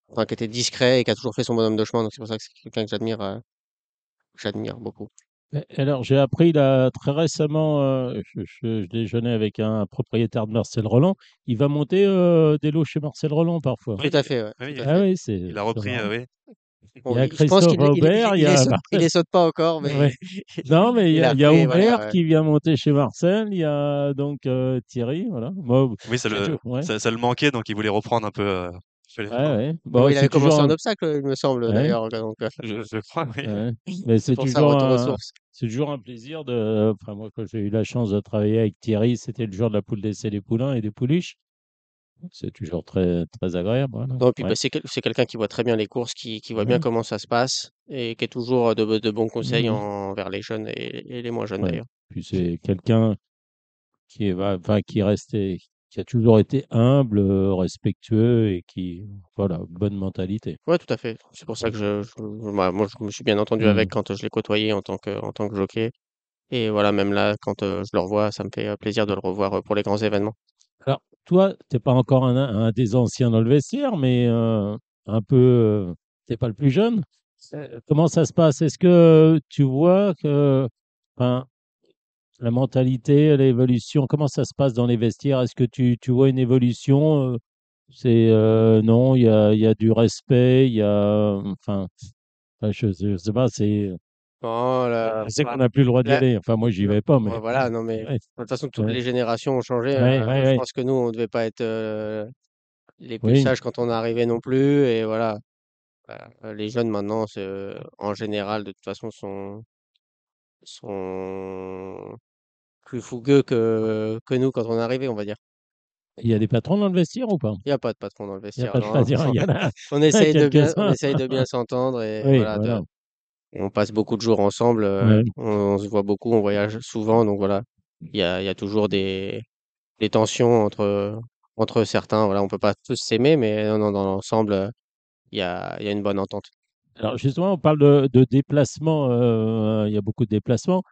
enfin, qui était discret et qui a toujours fait son bonhomme de chemin. Donc c'est pour ça que c'est quelqu'un j'admire, j'admire beaucoup. Alors, j'ai appris là, très récemment, euh, je, déjeunais avec un propriétaire de Marcel Roland, Il va monter euh, des lots chez Marcel Roland parfois. Tout fait, Il a repris, euh, oui. Il y a Christophe Robert, il les saute, pas encore, mais Non, mais il y a qui vient monter chez Marcel. Il y a donc Thierry, voilà. Oui, ça le, manquait, donc il voulait reprendre un peu. Bah, bon, il avait commencé un en obstacle, il me semble, d'ailleurs. Je, crois, oui. c'est toujours, un... toujours, un plaisir de. moi, quand j'ai eu la chance de travailler avec Thierry, c'était le jour de la poule d'essai des poulains et des pouliches. C'est toujours très, très agréable. Bah, c'est quelqu'un qui voit très bien les courses, qui, qui voit bien comment ça se passe et qui est toujours euh, de, de bons conseils mmh envers les jeunes et, les moins jeunes, d'ailleurs. Puis c'est quelqu'un qui, va enfin, qui, rester qui a toujours été humble, euh, respectueux et qui, voilà, bonne mentalité. Ouais, tout à fait. C'est pour ça que je, je bah, me suis bien entendu avec mmh. quand euh, je l'ai côtoyé en tant que, en tant que jockey. Et voilà, même là, quand euh, je le revois, ça me fait plaisir de le revoir pour les grands événements. Alors, toi, tu n'es pas encore un, des anciens dans le vestiaire, mais un peu, tu n'es pas le plus jeune. Comment ça se passe Est-ce que tu vois que, la mentalité, l'évolution, comment ça se passe dans les vestiaires Est-ce que tu, tu, vois une évolution euh? C'est euh, non, il y a, y a, du respect, il y a enfin, je, sais pas, c'est non, oh c'est qu'on n'a plus le droit d'y aller. Enfin, moi, j'y vais pas. Mais... Voilà, non, mais de toute façon, toutes les générations ont changé. Hein. je pense que nous, on ne devait pas être euh, les plus sages quand on arrivait non plus. Et voilà, bah, les jeunes maintenant, en général, de toute façon, sont, sont plus fougueux que, que nous quand on est arrivé, on va dire. Il y a des patrons dans le vestiaire ou pas Il n'y a pas de patrons dans le vestiaire. On essaye de bien, s'entendre et voilà, on passe beaucoup de jours ensemble. Euh, on, se voit beaucoup, on voyage souvent, donc voilà. Il y a, y a, toujours des, des tensions entre entre certains. Voilà, on peut pas tous s'aimer, mais non, non, dans l'ensemble, il y a, y a une bonne entente. Alors justement, on parle de, de déplacement. Euh, il y a beaucoup de déplacements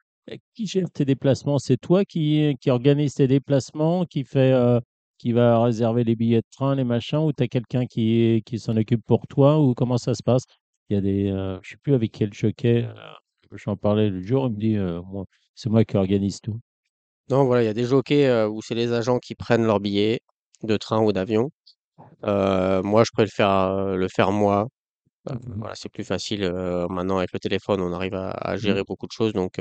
qui gère tes déplacements C'est toi qui, qui organise tes déplacements, qui fait, euh, qui va réserver les billets de train, les machins, ou tu as quelqu'un qui, qui s'en occupe pour toi, ou comment ça se passe Il y a des, euh, je sais plus avec quel jockey, euh, j'en parlais le jour, il me dit, euh, moi, c'est moi qui organise tout. Non, voilà, il y a des jockeys où c'est les agents qui prennent leurs billets de train ou d'avion. moi, je préfère le faire moi. Mmh voilà, c'est plus facile. maintenant, avec le téléphone, on arrive à, mmh gérer beaucoup de choses. Donc,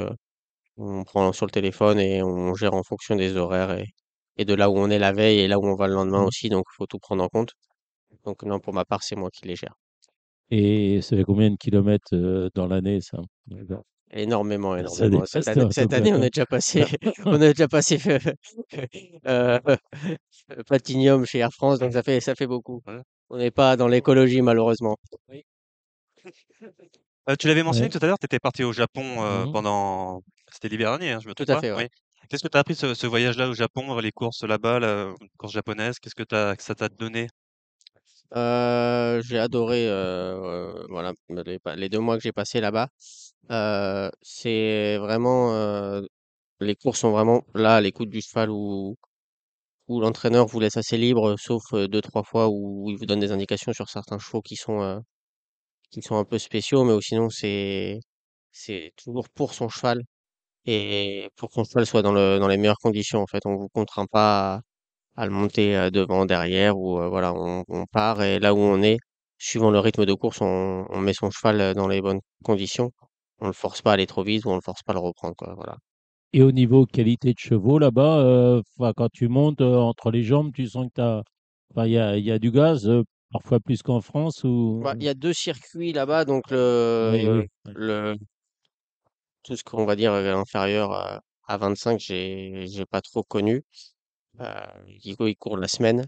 on prend sur le téléphone et on gère en fonction des horaires et, et de là où on est la veille et là où on va le lendemain mmh. aussi, donc il faut tout prendre en compte. Donc non, pour ma part, c'est moi qui les gère. Et ça fait combien de kilomètres dans l'année, ça Énormément, énormément. cette, année, on a déjà passé, on a déjà passé euh, euh, chez Air France, donc ça fait, ça fait beaucoup. Hein. On n'est pas dans l'écologie, malheureusement. Euh, tu l'avais mentionné tout à l'heure, tu étais parti au Japon mmh pendant c'était l'hiver dernier, hein, je me Tout à fait, Qu'est-ce que tu as appris ce, ce voyage-là au Japon, euh, les courses là-bas, la course japonaise? Qu'est-ce que ça t'a donné? Euh, j'ai adoré, euh, voilà, bah, les deux mois que j'ai passés là-bas. c'est vraiment, les courses sont vraiment là, à l'écoute du cheval où où l'entraîneur vous laisse assez libre, sauf, deux trois fois où il vous donne des indications sur certains chevaux qui sont, qui sont un peu spéciaux, mais sinon c'est c'est toujours pour son cheval et pour qu'on soit soit dans le dans les meilleures conditions, en fait. On vous contraint pas à, le monter euh, devant, derrière, ou euh, voilà, on, part, et là où on est, suivant le rythme de course, on, on met son cheval euh, dans les bonnes conditions. On le force pas à aller trop vite, ou on le force pas à le reprendre, quoi, voilà. Et au niveau qualité de chevaux, là-bas, quand tu montes entre les jambes, tu sens que enfin, il y a, du gaz, parfois plus qu'en France ou. Il y a deux circuits là-bas, donc le, le tout ce qu'on va dire, euh, inférieur à 25, j'ai j'ai pas trop connu. Les bah, ils courent la semaine,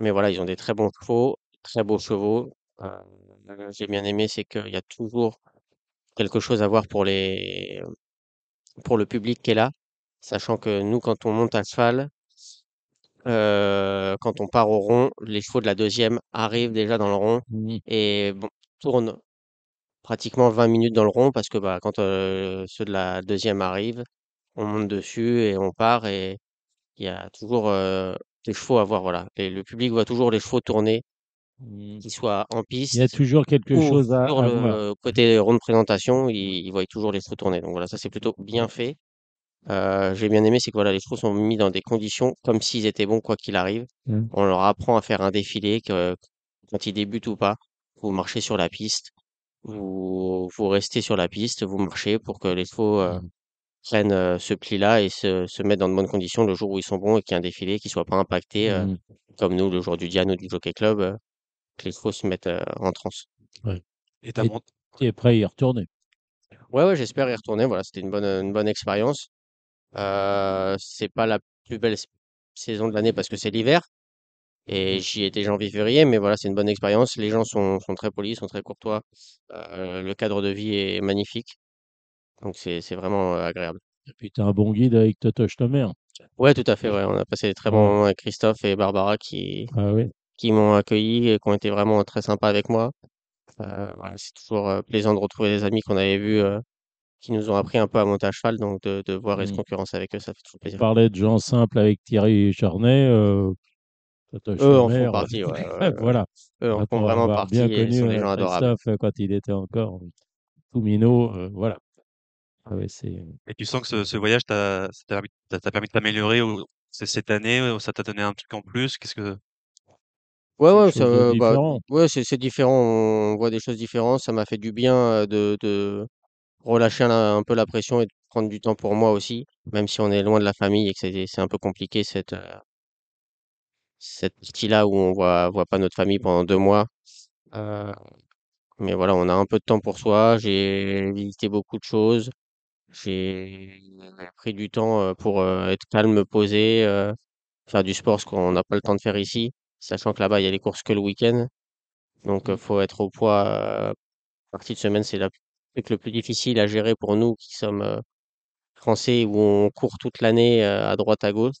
mais voilà, ils ont des très bons chevaux, très beaux chevaux. Bah, j'ai bien aimé, c'est qu'il y a toujours quelque chose à voir pour les pour le public qui est là, sachant que nous, quand on monte à cheval euh, quand on part au rond, les chevaux de la deuxième arrivent déjà dans le rond et bon, tournent. Pratiquement 20 minutes dans le rond parce que, bah, quand, ceux de la deuxième arrivent, on monte dessus et on part et il y a toujours, des chevaux à voir, voilà et le public voit toujours les chevaux tourner, mmh. qu'ils soient en piste Il y a toujours quelque chose à voir. côté rond de présentation, mmh. ils voient toujours les chevaux tourner. Donc voilà, ça, c'est plutôt bien fait. Euh, j'ai bien aimé, c'est que, voilà, les chevaux sont mis dans des conditions comme s'ils étaient bons quoi qu'il arrive. Mmh. On leur apprend à faire un défilé, que quand ils débutent ou pas, faut marcher sur la piste. Vous vous restez sur la piste, vous marchez pour que les chevaux, euh, mmh. prennent, euh, ce pli-là et se mettent dans de bonnes conditions le jour où ils sont bons et qu'il y ait un défilé, qu'ils soit pas impacté euh, mmh. comme nous le jour du Diane ou du Jockey Club, que les chevaux se mettent, en transe. Et tu es prêt à y retourner? Ouais, ouais, j'espère y retourner. Voilà, c'était une bonne, une bonne expérience. Ce c'est pas la plus belle saison de l'année parce que c'est l'hiver. Et j'y étais janvier-février, mais voilà, c'est une bonne expérience. Les gens sont, sont très polis, sont très courtois. Euh, le cadre de vie est magnifique. Donc c'est vraiment euh, agréable. Et puis, t'as un bon guide avec Toto mère. Ouais, tout à fait, ouais. On a passé des très bons moments euh, avec Christophe et Barbara qui, Ah oui. qui m'ont accueilli et qui ont été vraiment très sympas avec moi. voilà, c'est toujours plaisant de retrouver des amis qu'on avait vus qui nous ont appris un peu à monter à cheval, donc de, de voir et se mmh. avec eux, ça fait toujours plaisir plaisir. parlais de gens simples avec Thierry Charnay. euh, eux en bah, font partie, ouais, voilà. Eux en font vraiment partie. Bien ils sont des euh, gens adorables. Euh, quand il était encore euh, tout minot, voilà. Ah et tu sens que ce, voyage t'a permis, de t'améliorer cette année, ça t'a donné un truc en plus. Qu'est-ce que Ouais, ouais, bah, ouais c'est différent. On voit des choses différentes. Ça m'a fait du bien de, de relâcher un, un, peu la pression et de prendre du temps pour moi aussi, même si on est loin de la famille et que c'est un peu compliqué cette, cette partie-là où on voit, voit pas notre famille pendant deux mois. Euh, mais voilà, on a un peu de temps pour soi. J'ai visité beaucoup de choses. J'ai pris du temps, euh, pour, euh, être calme, posé, faire du sport, ce qu'on n'a pas le temps de faire ici, sachant que là-bas, il y a les courses que le week-end. Donc, il faut être au poids, partie de semaine, c'est la le plus difficile à gérer pour nous qui sommes, français où on court toute l'année, à droite à gauche.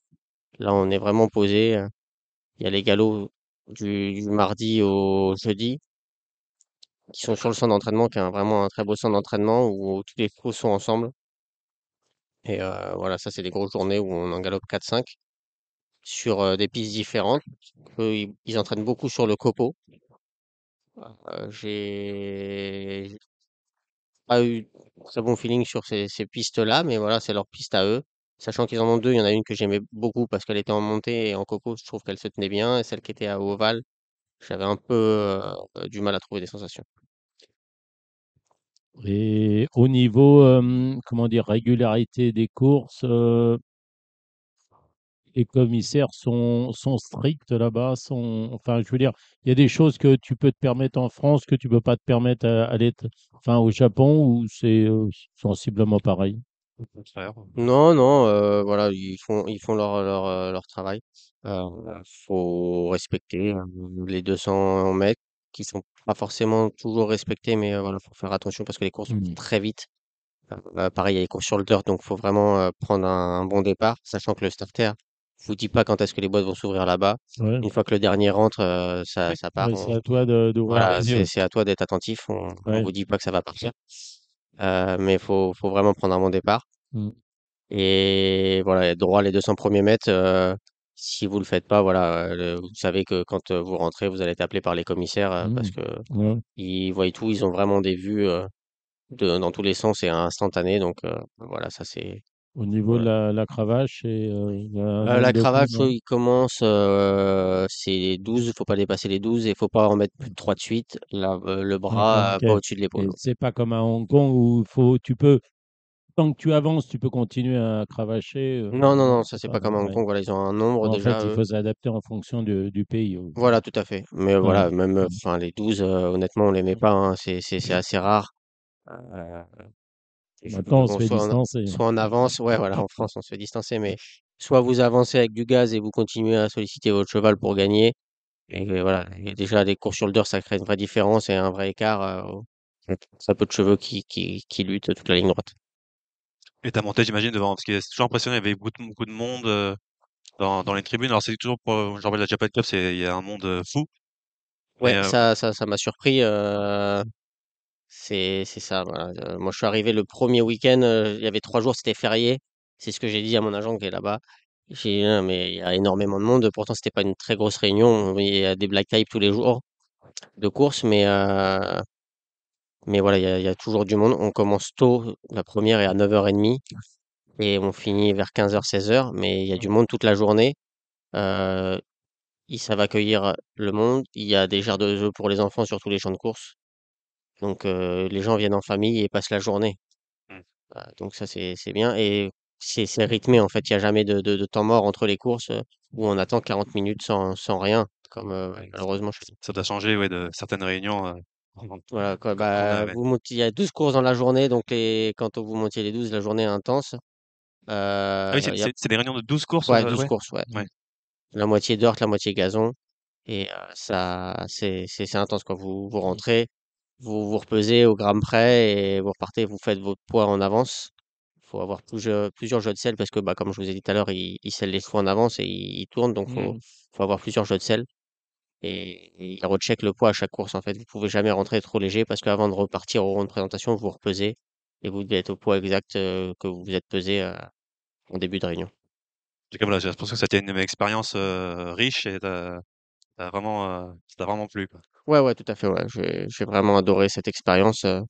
Là, on est vraiment posé, il y a les galops du, mardi au jeudi qui sont sur le centre d'entraînement, qui est vraiment un très beau centre d'entraînement où tous les trous sont ensemble. Et euh, voilà, ça, c'est des grosses journées où on en galope 4-5 sur euh, des pistes différentes. Eux, ils, entraînent beaucoup sur le copeau. Euh, j'ai pas eu très bon feeling sur ces pistes-là, mais voilà, c'est leur piste à eux. Sachant qu'ils en ont deux, il y en a une que j'aimais beaucoup parce qu'elle était en montée et en coco, je trouve qu'elle se tenait bien. Et celle qui était à ovale, j'avais un peu euh, du mal à trouver des sensations. Et au niveau, comment dire, régularité des courses, les commissaires sont, stricts là-bas. Sont, enfin, je veux dire, il y a des choses que tu peux te permettre en France que tu ne peux pas te permettre à, enfin, au Japon, ou c'est sensiblement pareil. Non, non, voilà, ils font ils font leur leur, leur travail. il faut respecter, hein, les 200 mètres, qui sont pas forcément toujours respectés, mais il voilà, faut faire attention parce que les courses vont mmh. très vite. Bah, pareil, il y a les courses sur le dirt, donc faut vraiment, prendre un bon départ, sachant que le starter, ne vous dit pas quand est-ce que les boîtes vont s'ouvrir là-bas. Une fois que le dernier rentre, ça part, c'est à toi c'est à toi d'être attentif, on ne vous dit pas que ça va partir. Euh, mais il faut, faut, vraiment prendre un bon départ. Mmh. Et voilà, droit les 200 premiers mètres, euh, si vous le faites pas, voilà, euh, vous savez que quand vous rentrez, vous allez être appelé par les commissaires parce qu'ils mmh. que ils voient tout, ils ont vraiment des vues de- dans tous les sens et instantanées. Donc voilà, ça c'est au niveau de la la cravache et euh, euh, la cravache, il commence euh, c'est les 12, faut pas dépasser les 12 et faut pas en mettre plus de 3 de suite. le bras, pas au-dessus de l'épaule, c'est pas comme à Hong Kong où faut tu peux tant que tu avances, tu peux continuer à cravacher, Non, non, non, ça, c'est pas comme à Hong Kong, voilà, ils ont un nombre déjà, il faut s'adapter en fonction du pays, Voilà, tout à fait, mais voilà, même, enfin les 12, honnêtement, on les met pas, hein, c'est assez rare. Maintenant, on se soit En, hein. on avance, ouais, voilà, en France, on se fait distancer, mais soit vous avancez avec du gaz et vous continuez à solliciter votre cheval pour gagner. Et voilà, et déjà, les courses shoulder, ça crée une vraie différence et un vrai écart. Euh, ça peu de cheveux qui, qui, qui luttent toute la ligne droite. Et as monté, j'imagine, devant, parce que c'est toujours impressionnant, il y avait beaucoup, de monde euh, dans, dans, les tribunes. Alors, c'est toujours pour, genre, euh, la Japan Cup, il y a un monde euh, fou. Ouais, ça, ça, ça m'a surpris. C'est ça, moi, je suis arrivé le premier week-end, euh, il y avait trois jours, c'était férié. C'est ce que j'ai dit à mon agent qui est là-bas. J'ai dit: «Ah, mais il y a énormément de monde». Pourtant, c'était pas une très grosse réunion, il y a des black types tous les jours de course mais euh, mais voilà, il y a toujours du monde. On commence tôt, la première est à 30 et on finit vers 15h-16h mais il y a du monde toute la journée. ça euh, ils savent accueillir le monde. Il y a des jardins de jeux pour les enfants sur tous les champs de course donc les gens viennent en famille et passent la journée. Mmh. Bah, donc ça, c'est bien et c'est c'est rythmé, en fait. Il y a jamais de de temps mort entre les courses, où on attend 40 minutes sans sans rien comme, malheureusement ça a changer, ouais, de certaines réunions, Voilà bah, il y a 12 courses dans la journée, donc les quand vous montiez les 12, la journée est intense. Ah c'est des réunions de 12 courses, Ouais, 12 euh, courses, ouais. La moitié dirt, la moitié gazon et ça c'est intense quand Vous vous mmh. rentrez vous vous repesez au gramme près et vous repartez, vous faites votre poids en avance. Il faut avoir euh, plusieurs, jeux de sel parce que, bah, comme je vous ai dit tout à l'heure, il scelle les chevaux en avance et il tourne, Donc, il mmh. faut, avoir plusieurs jeux de sel. Et, il ils le poids à chaque course. En fait, vous pouvez jamais rentrer trop léger parce qu'avant de repartir au rond de présentation, vous repesez et vous devez être au poids exact euh, que vous vous êtes pesé au euh, en début de réunion. En je pense que c'était une expérience riche et ça t'a vraiment plu. Ouais, ouais, tout à fait, ouais. J'ai vraiment adoré cette expérience, euh,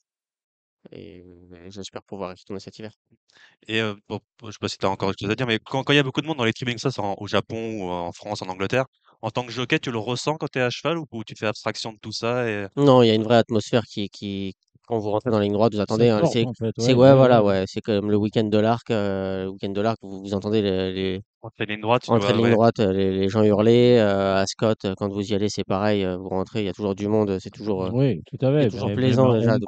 et j'espère pouvoir y retourner cet hiver. Et euh, bon, je sais pas si tu as encore quelque chose à dire, mais quand il y a beaucoup de monde dans les trimmings, ça c'est au Japon ou en France, en Angleterre, en tant que jockey, tu le ressens quand tu es à cheval ou tu fais abstraction de tout ça et Non, il y a une vraie atmosphère qui qui quand vous rentrez dans la ligne droite, vous attendez. Hein, c'est ouais, voilà, ouais. c'est comme le week-end de l'Arc, euh, week-end de l'Arc, vous vous entendez les Entrée les droite, droites, les, gens hurlaient. Euh, à Scott, euh, quand vous y allez, c'est pareil. Euh, vous rentrez, il y a toujours du monde. C'est toujours, Oui, tout à fait. toujours plaisant, de- la,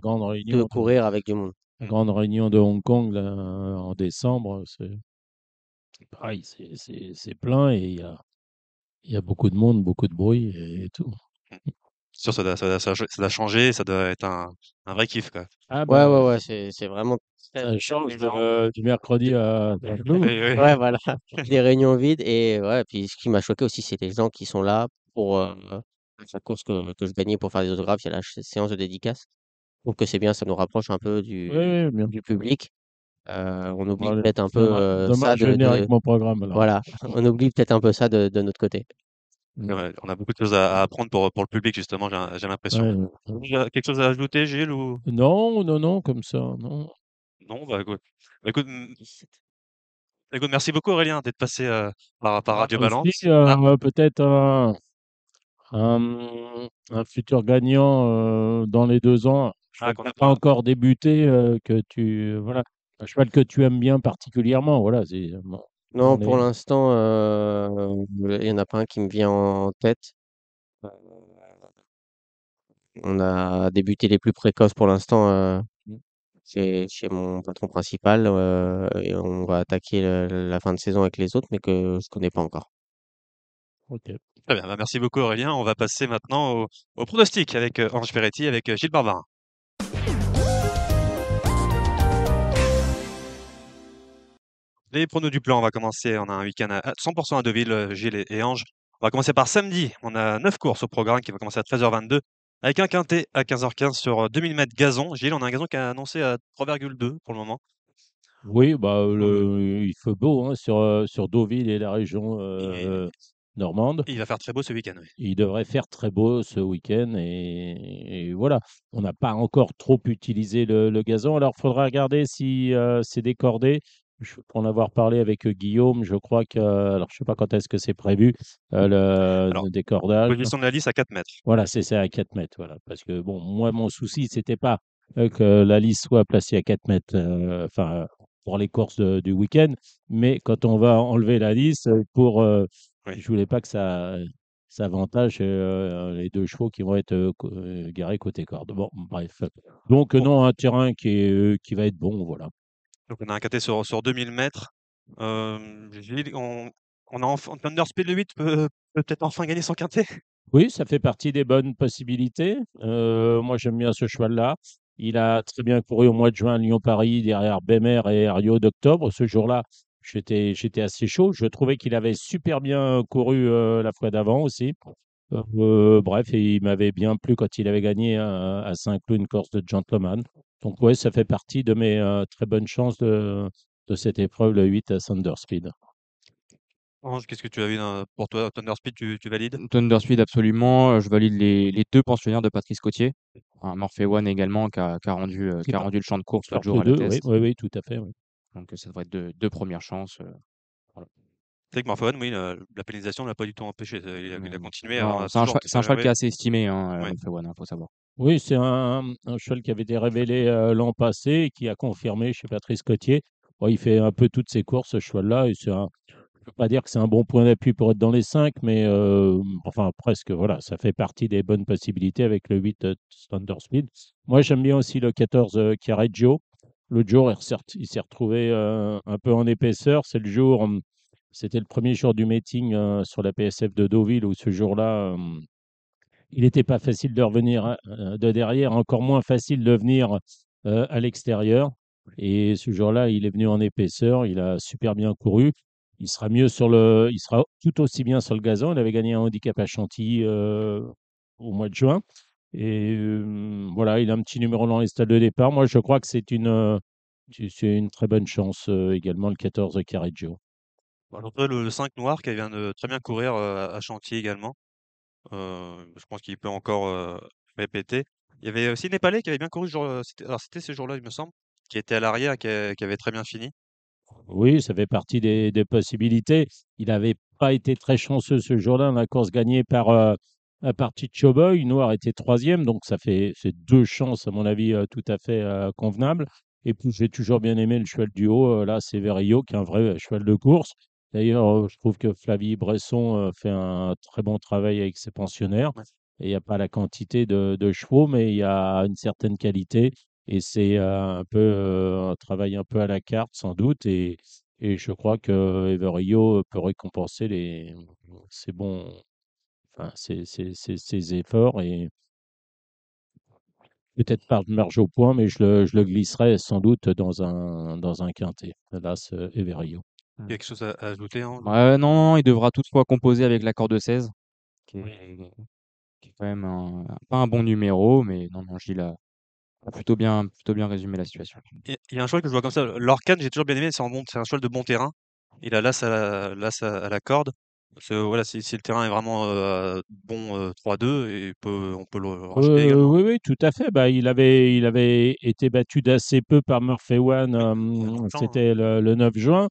grande courir avec du monde. la grande réunion de Hong Kong en décembre, c'est c'est- plein et il y a, il y a beaucoup de monde, beaucoup de bruit et, tout. sûr, ça doit, ça ça doit changer, ça doit être un, un vrai kiff, quoi. Ah bah ouais, ouais, ouais, c'est c'est vraiment change euh, du mercredi à euh, ouais, voilà. des réunions vides. Et ouais, puis ce qui m'a choqué aussi, c'est les gens qui sont là pour euh, la course que, que je gagnais pour faire des autographes. Il y a la séance de dédicace. Je trouve que c'est bien, ça nous rapproche un peu du, du public. Euh, on oublie peut-être un peu ça de, Mon programme. Voilà, on oublie peut-être un peu ça de, de notre côté. Mm. on a beaucoup de choses à, apprendre pour, pour, le public, justement, j'ai l'impression. Quelque chose à ajouter, Gilles ou... Non, non, non, comme ça. Non. Non, bah, écoute, bah, écoute, merci beaucoup Aurélien d'être passé euh, par, bah, Radio Balance. Euh, ah. euh, peut-être un, futur gagnant dans les deux ans. Je ne ah, n'a pas encore débuté, que tu voilà, un cheval que tu aimes bien particulièrement. Voilà, Non, pour l'instant, il n'y en a pas un qui me vient en tête. On a débuté les plus précoces pour l'instant chez mon patron principal, euh, et on va attaquer la fin de saison avec les autres, mais que je connais pas encore. OK. Très bien, bah, merci beaucoup Aurélien. On va passer maintenant au pronostic avec, euh, Ange Peretti, avec, euh, Gilles Barbarin. Les pronos du plan, on va commencer on a un week-end à 100 à Deville, Gilles et Ange. On va commencer par samedi, on a 9 courses au programme qui va commencer à 13h22. Avec un quintet à 15h15 sur 2000 mètres gazon. Gilles, on a un gazon qui a annoncé à 3,2 pour le moment. Oui, bah, il fait beau hein, sur, sur Deauville et la région normande. Il va faire très beau ce week-end. Il devrait faire très beau ce week-end. Et, voilà, on n'a pas encore trop utilisé le, gazon. Alors, il faudra regarder si c'est décordé pour en avoir parlé avec Guillaume, je crois que, alors je sais pas quand est-ce que c'est prévu, le, alors, le, décordage. Position de la liste à 4 mètres. Voilà, c'est ça, à 4 mètres. Voilà. Parce que, bon, moi, mon souci, c'était pas euh, que la liste soit placée à 4 mètres, euh, enfin, pour les courses du week-end, mais quand on va enlever la liste, euh, pour, je voulais pas que ça, s'avantage les deux chevaux qui vont être garés côté corde. Bon, bref. Donc, non, un terrain qui, est, qui va être bon, voilà. Donc on a un quintet sur, sur 2000 mètres. Euh, on, a enfin, Thunder Speed le 8 peut, peut être enfin gagner son quintet. Oui, ça fait partie des bonnes possibilités. moi, j'aime bien ce cheval-là. Il a très bien couru au mois de juin à Lyon-Paris derrière Bemer et Rio d'octobre. Ce jour-là, j'étais assez chaud. Je trouvais qu'il avait super bien couru la fois d'avant aussi. Euh, bref, il m'avait bien plu quand il avait gagné hein, à, Saint-Cloud une course de gentleman. Donc oui, ça fait partie de mes euh, très bonnes chances de, de cette épreuve, le 8 à Thunder Speed. Ange, qu'est-ce que tu as vu pour toi Thunder Speed, tu, valides? Thunder Speed, absolument. Euh, je valide les, deux pensionnaires de Patrice Cotier. Un Morphe One également, qui a, rendu, Qui a rendu le champ de course l'autre jour à deux, oui, oui, tout à fait. Donc, ça devrait être deux, deux premières chances. C'est Morphone, oui, la, pénalisation ne l'a pas du tout empêché. Il, a, continué. C'est un, cheval- qui est assez estimé, hein, euh, il hein, faut savoir. Oui, c'est un, cheval qui avait été révélé euh, l'an passé et qui a confirmé chez Patrice Cotier. il fait un peu toutes ses courses, ce cheval-là. un- Je ne peux pas dire que c'est un bon point d'appui pour être dans les 5, mais euh, enfin, presque, voilà, ça fait partie des bonnes possibilités avec le 8 Thunder Speed. Moi, j'aime bien aussi le 14 euh, Joe. L'autre jour, il s'est retrouvé un peu en épaisseur. C'est le jour hum, c'était le premier jour du meeting euh, sur la PSF de Deauville où ce jour-là, il n'était pas facile de revenir hein, euh, de derrière, encore moins facile de venir euh, à l'extérieur. Et ce jour-là, il est venu en épaisseur, il a super bien couru. Il sera mieux sur le, il sera tout aussi bien sur le gazon. Il avait gagné un handicap à Chantilly au mois de juin. Et voilà, il a un petit numéro dans les stades de départ. Moi, je crois que c'est une, c'est une très bonne chance également le 14 Carreggio le 5 noir qui vient de très bien courir, à chantier également. je pense qu'il peut encore, répéter. Il y avait aussi Népalais qui avait bien couru ce jour, c'était ce jour-là, il me semble, qui était à l'arrière, qui avait très bien fini. Oui, ça fait partie des possibilités. Il n'avait pas été très chanceux ce jour-là, la course gagnée par, un parti de Choboy. Noir était troisième, donc ça fait c'est deux chances à mon avis, tout à fait, convenables et puis j'ai toujours bien aimé le cheval du haut, là là, Severio, qui est un vrai, cheval de course. D'ailleurs, je trouve que Flavie Bresson, fait un très bon travail avec ses pensionnaires il n'y a pas la quantité de chevaux, mais il y a une certaine qualité et c'est, un peu, un travail un peu à la carte sans doute et je crois que Everio, peut récompenser les ses enfin efforts et peut-être par marge au point, mais je le glisserai sans doute dans un dans un quintet, Là, Everio a mmh. Quelque chose à, ajouter hein, bah, non, il devra toutefois composer avec l'accord de 16, qui est, qui est quand même pas un bon numéro, mais non, non, Gilles a plutôt bien, plutôt bien résumé la situation. Il y a un choix que je vois comme ça. L'Orcan, j'ai toujours bien aimé. C'est un, bon, de bon terrain. Il a l'as à la, à, la corde. voilà, si, le terrain est vraiment euh, bon 3-2, euh, et peut, on peut le euh, également. oui, oui, tout à fait. Bah, il, avait, il avait été battu d'assez peu par Murphy One, mmh, hein. c'était le, le 9 juin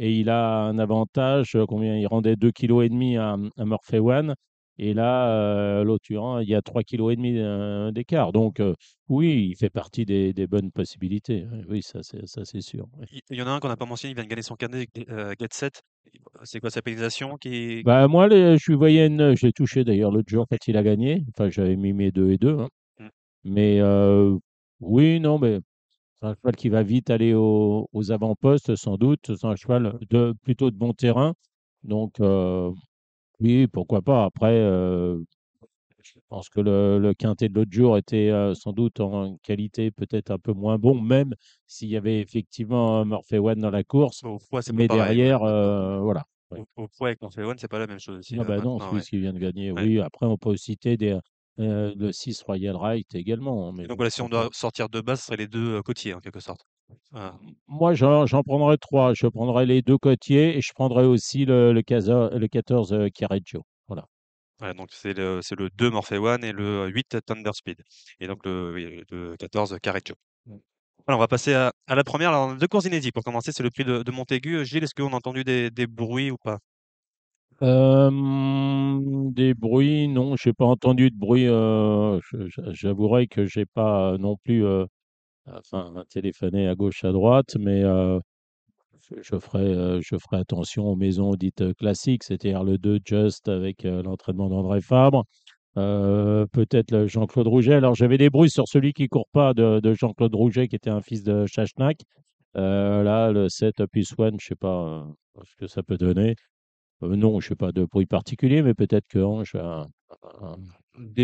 et il a un avantage, euh, combien il rendait 2,5 kg à, à Murphy One. Et là, euh, l'autre, hein, il y a 3,5 kg euh, d'écart. Donc, euh, oui, il fait partie des, bonnes possibilités. Oui, ça, c'est sûr. Il y en a un qu'on n'a pas mentionné, il vient de gagner son carnet, Get Set. C'est quoi sa pénalisation qui... bah, Moi, les, je voyais une. J'ai touché d'ailleurs l'autre jour quand il a gagné. Enfin, j'avais mis mes 2 et 2. Hein. Mmh. Mais oui, non, mais c'est un cheval qui va vite aller aux, avant-postes, sans doute. C'est un cheval de, plutôt de bon terrain. Donc, euh, oui, pourquoi pas. Après, euh, je pense que le, le quintet de l'autre jour était euh, sans doute en qualité peut-être un peu moins bon, même s'il y avait effectivement Murphy One dans la course. Au c'est Mais derrière, voilà. Au, foie poids avec Murphy One, c'est pas la même chose aussi. Ah hein, bah non, celui qui vient de gagner. Oui, après, on peut citer des, euh, le 6 Royal right également, hein, mais donc voilà, si on doit sortir de base ce serait les deux euh, côtiers en quelque sorte? moi, j'en prendrais trois. Je prendrais les deux côtiers et je prendrais aussi le le 14, euh, Carreggio. Voilà. donc c'est le le 2 Morphe One et le, 8 Thunder Speed et donc le 14 Carreggio. Alors mmh. on va passer à la première. De alors de pour commencer, c'est le Prix de de Montaigu. Gilles, est-ce qu'on a entendu des des bruits ou pas? des bruits, non, j'ai pas entendu de bruit, j'avouerai que j'ai pas non plus, enfin téléphoné à gauche, à droite, mais je ferai, je ferai attention aux maisons dites, classiques, c'est-à-dire le 2 Just avec, l'entraînement d'André Fabre, peut-être Jean-Claude Rouget. Alors j'avais des bruits sur celui qui court pas de Jean-Claude Rouget qui était un fils de Chachnac là le 7 +1, je sais pas, euh, ce que ça peut donner. Euh, non, je ne pas de bruit particulier, mais peut-être que hein, a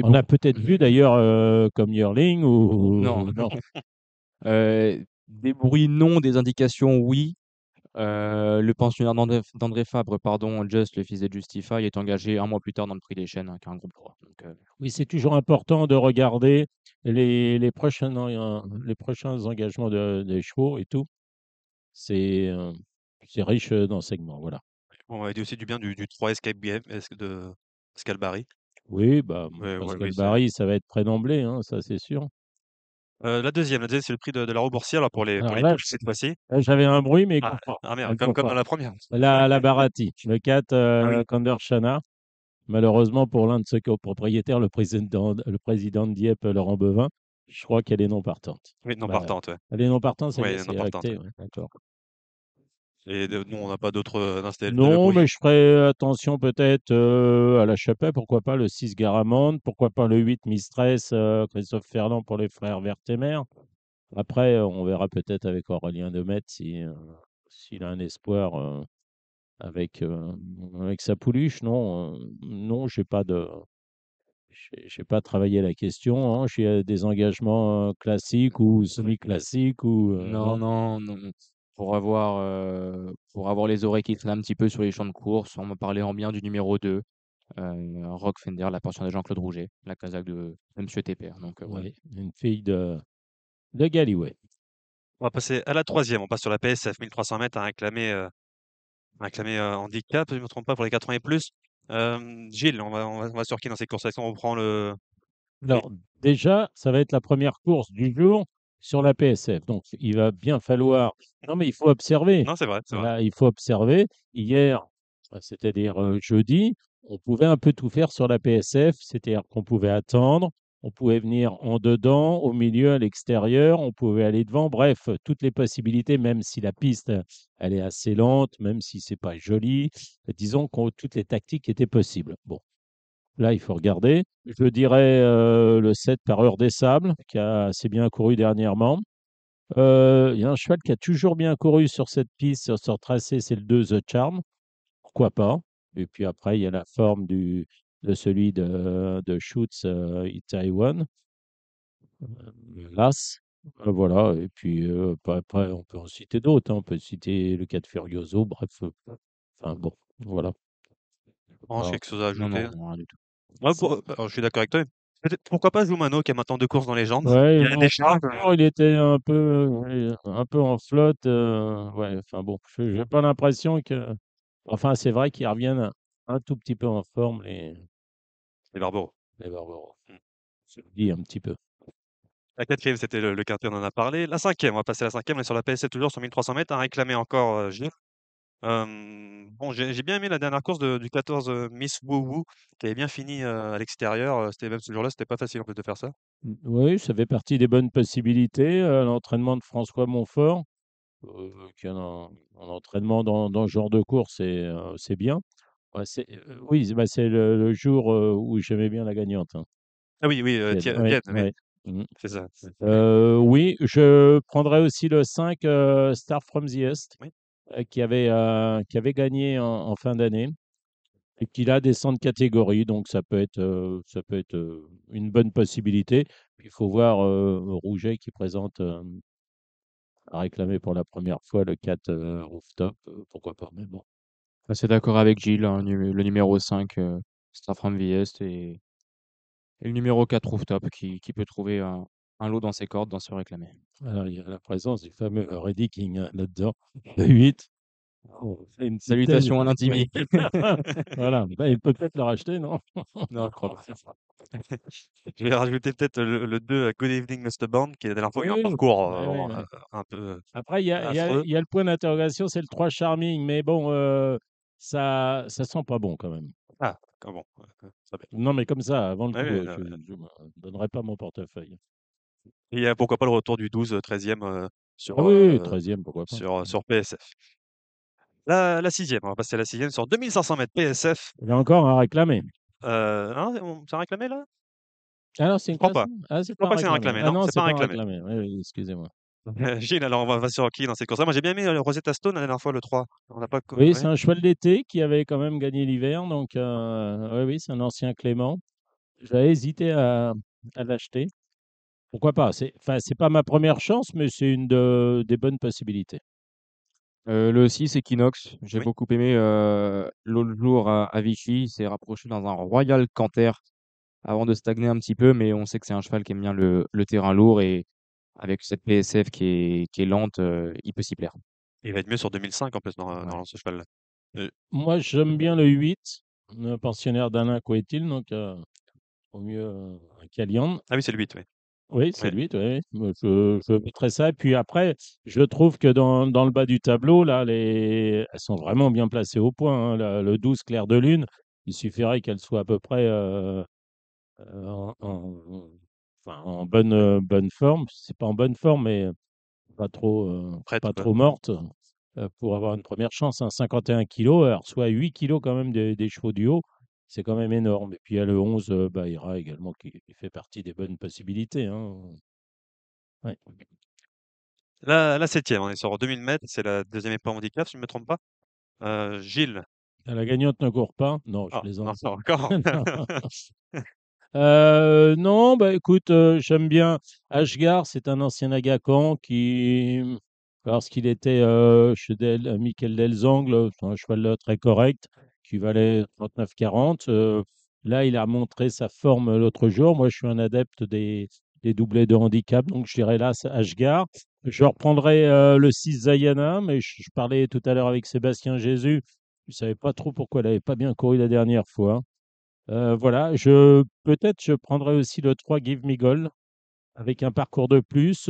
On a peut-être vu d'ailleurs euh, comme Yearling ou Non. non. Euh, des bruits, non. Des indications, oui. le pensionnaire d'André Fabre, pardon, Just, le fils de Justify, est engagé un mois plus tard dans le Prix des chaînes, hein, un groupe 3. Oui, c'est toujours important de regarder les, les prochains, mmh les prochains engagements de- des chevaux et tout. C'est c'est riche ce d'enseignements, voilà. On m'avait dit aussi du bien du du 3 Escape Game de Scalbari. Oui, bah, ça va être prénomblé, hein, ça c'est sûr. Euh, la deuxième, c'est le prix de la reboursière là pour les pour les cette fois-ci. j'avais un bruit, mais ah, ah, comme comme dans la première. La la le 4, Ah euh, Malheureusement pour l'un de ses copropriétaires, le président le président de Dieppe, Laurent Bevin, je crois qu'elle est non partante. Oui, non bah, partante, elle est non partante, ça non partante, d'accord. Et nous, on n'a pas d'autres euh, installations. Non, mais je ferai euh, attention peut-être euh, à la Chapelle. Pourquoi pas le 6 Garamond Pourquoi pas le 8 Mistress Christophe Ferland pour les frères Vertemer Après, on verra peut-être avec Aurélien Demet si, s'il a un espoir avec, avec sa pouliche. Non, non j'ai pas de. Je n'ai pas travaillé la question. Hein. J'ai des engagements classiques ou semi-classiques. Ou, non, non, non pour avoir, pour avoir les oreilles qui traînent un petit peu sur les champs de course. On me parlait en bien du numéro 2, euh, Rock Fender, la portion de Jean-Claude Rouget, la casaque de, M. TPR. Donc, Une fille de, de On va passer à la troisième. On passe sur la PSF 1300 mètres à réclamer, réclamer handicap, si je ne me trompe pas, pour les 4 ans et plus. Gilles, on va, on, va, sur qui dans ces courses On reprend le. Alors, déjà, ça va être la première course du jour sur la PSF. Donc, il va bien falloir. Mmh. Non, mais il faut observer. Non, c'est vrai, il faut observer. Hier, bah, c'est-à-dire jeudi, on pouvait un peu tout faire sur la PSF, c'est-à-dire qu'on pouvait attendre, on pouvait venir en dedans, au milieu, à l'extérieur, on pouvait aller devant, bref, toutes les possibilités, même si la piste, elle est assez lente, même si c'est pas joli, disons que toutes les tactiques étaient possibles. Bon, Là, il faut regarder. Je dirais euh, le 7 par heure des sables, qui a assez bien couru dernièrement. Euh, il y a un cheval qui a toujours bien couru sur cette piste, sur ce tracé, c'est le 2 The Charm. Pourquoi pas Et puis après, il y a la forme du, de celui de, de Schutz euh, Taiwan. L'As. Euh, voilà, et puis après, on peut en citer d'autres. Hein. On peut citer le cas de Furioso, bref. Enfin bon, voilà. pense Alors, quelque chose à ajouter hein? non, du tout. Oh, je suis d'accord avec toi. Pourquoi pas Mano qui a maintenant deux courses dans les jambes? Euh. Il était un peu, un peu en flotte. Euh, ouais, enfin bon, j'ai pas l'impression que. Enfin, c'est vrai qu'ils reviennent un, tout petit peu en forme, les, Les les Barbaros. Hmm. Je le dis un petit peu. La quatrième, c'était le, quartier on en a parlé. La cinquième, on va passer la cinquième. On est sur la PSC toujours sur 1300 mètres, à réclamer encore euh, Gilles bon, j'ai bien aimé la dernière course du 14, Miss Miss Wu qui avait bien fini, à l'extérieur, c'était même ce jour-là, c'était pas facile en plus de faire ça. Mmh, oui, ça fait partie des bonnes possibilités, l'entraînement de François Montfort, qui un en entraînement dans dans ce genre de course c'est, c'est bien. Ouais, oui, bah, c'est le jour, où j'aimais bien la gagnante, hein. Ah oui, oui, tiens mmh. C'est ça, oui, je prendrais aussi le 5, Star From the East. Oui. Euh, qui avait, euh, qui avait gagné en, fin d'année et qui là descend de catégorie. Donc ça peut être, euh, ça peut être une bonne possibilité. Puis il faut voir Rouget qui présente, à réclamer pour la première fois le 4 rooftop. pourquoi pas, mais bon. C'est d'accord avec Gilles, hein, le numéro 5, Staffram Viest et, le numéro 4 rooftop qui, qui peut trouver un, un lot dans ses cordes, dans ce réclamer. Alors, il y a la présence du fameux Reddy King hein, là-dedans, le 8. une salutation à l'intimité voilà, bah, il peut peut-être le racheter, non Non, je crois pas. je vais rajouter peut-être le, 2 à Good Evening Mr. Bond qui est d'ailleurs oui, parcours euh, un peu. Euh, Après, il y, a le point d'interrogation, c'est le 3 Charming, mais bon, euh, ça, ça sent pas bon quand même. Ah, comment Non, mais comme ça, avant le coup, je ne donnerai pas mon portefeuille. Et a pourquoi pas le retour du 12, 13e sur, ah pourquoi sur, mmh. PSF. La, la sixième, on va passer à la sixième sur 2500 mètres PSF. Il y a encore un réclamé. Euh, hein, réclamé là Ah non, c'est Je une crois pas. Ah, c'est crois pas que c'est un réclamé. Ah non, c'est pas réclamé. excusez-moi. Euh, Gilles, alors on va, va sur qui dans cette course Moi j'ai bien aimé euh, Rosetta Stone la dernière fois, le 3. On n'a pas. Oui, c'est un cheval d'été qui avait quand même gagné l'hiver. Donc, oui, oui, c'est un ancien Clément. J'avais hésité à, à l'acheter. Pourquoi pas? C'est enfin, c'est pas ma première chance, mais c'est une des bonnes possibilités. Euh, le 6 Kinox. j'ai beaucoup aimé, lourd euh, l'autre jour à Vichy, il s'est rapproché dans un Royal Canter avant de stagner un petit peu, mais on sait que c'est un cheval qui aime bien le terrain lourd et avec cette PSF qui est est lente, euh, il peut s'y plaire. Il va être mieux sur 2005 en plus dans ce cheval-là. Moi, j'aime bien le 8, un pensionnaire d'Alain Coetil, donc au mieux, un Calian. Ah oui, c'est le 8, oui. Oui, c'est lui, Je, je ça. Et puis après, je trouve que dans, le bas du tableau, là, les... elles sont vraiment bien placées au point. Hein. le 12 clair de lune, il suffirait qu'elle soit à peu près euh, euh, en, bonne, euh, bonne forme. C'est pas en bonne forme, mais pas trop, pas trop morte pour avoir une première chance. hein. 51 kilos, soit 8 kilos quand même des, des chevaux du haut. C'est quand même énorme. Et puis il y a le 11, euh, bah, y également qui fait partie des bonnes possibilités, hein. La septième, on est sur 2000 mètres. c'est la deuxième épreuve handicap, si je ne me trompe pas. Euh, Gilles. la gagnante ne court pas. Non, je ah, les non, encore. Euh, non, bah, écoute, j'aime bien Ashgar, c'est un ancien Agacan qui, mmh, parce lorsqu'il était, chez Del Mikel Delzangle, un cheval, très correct valait 39,40. Euh, là, il a montré sa forme l'autre jour. Moi, je suis un adepte des, des doublés de handicap, donc je dirais là, Ashgar. Je reprendrai euh, le 6 Zayana, mais je, parlais tout à l'heure avec Sébastien Jésus. Je ne savais pas trop pourquoi il n'avait pas bien couru la dernière fois. Hein. Euh, voilà, je peut-être je prendrai aussi le 3 Give Me Goal avec un parcours de plus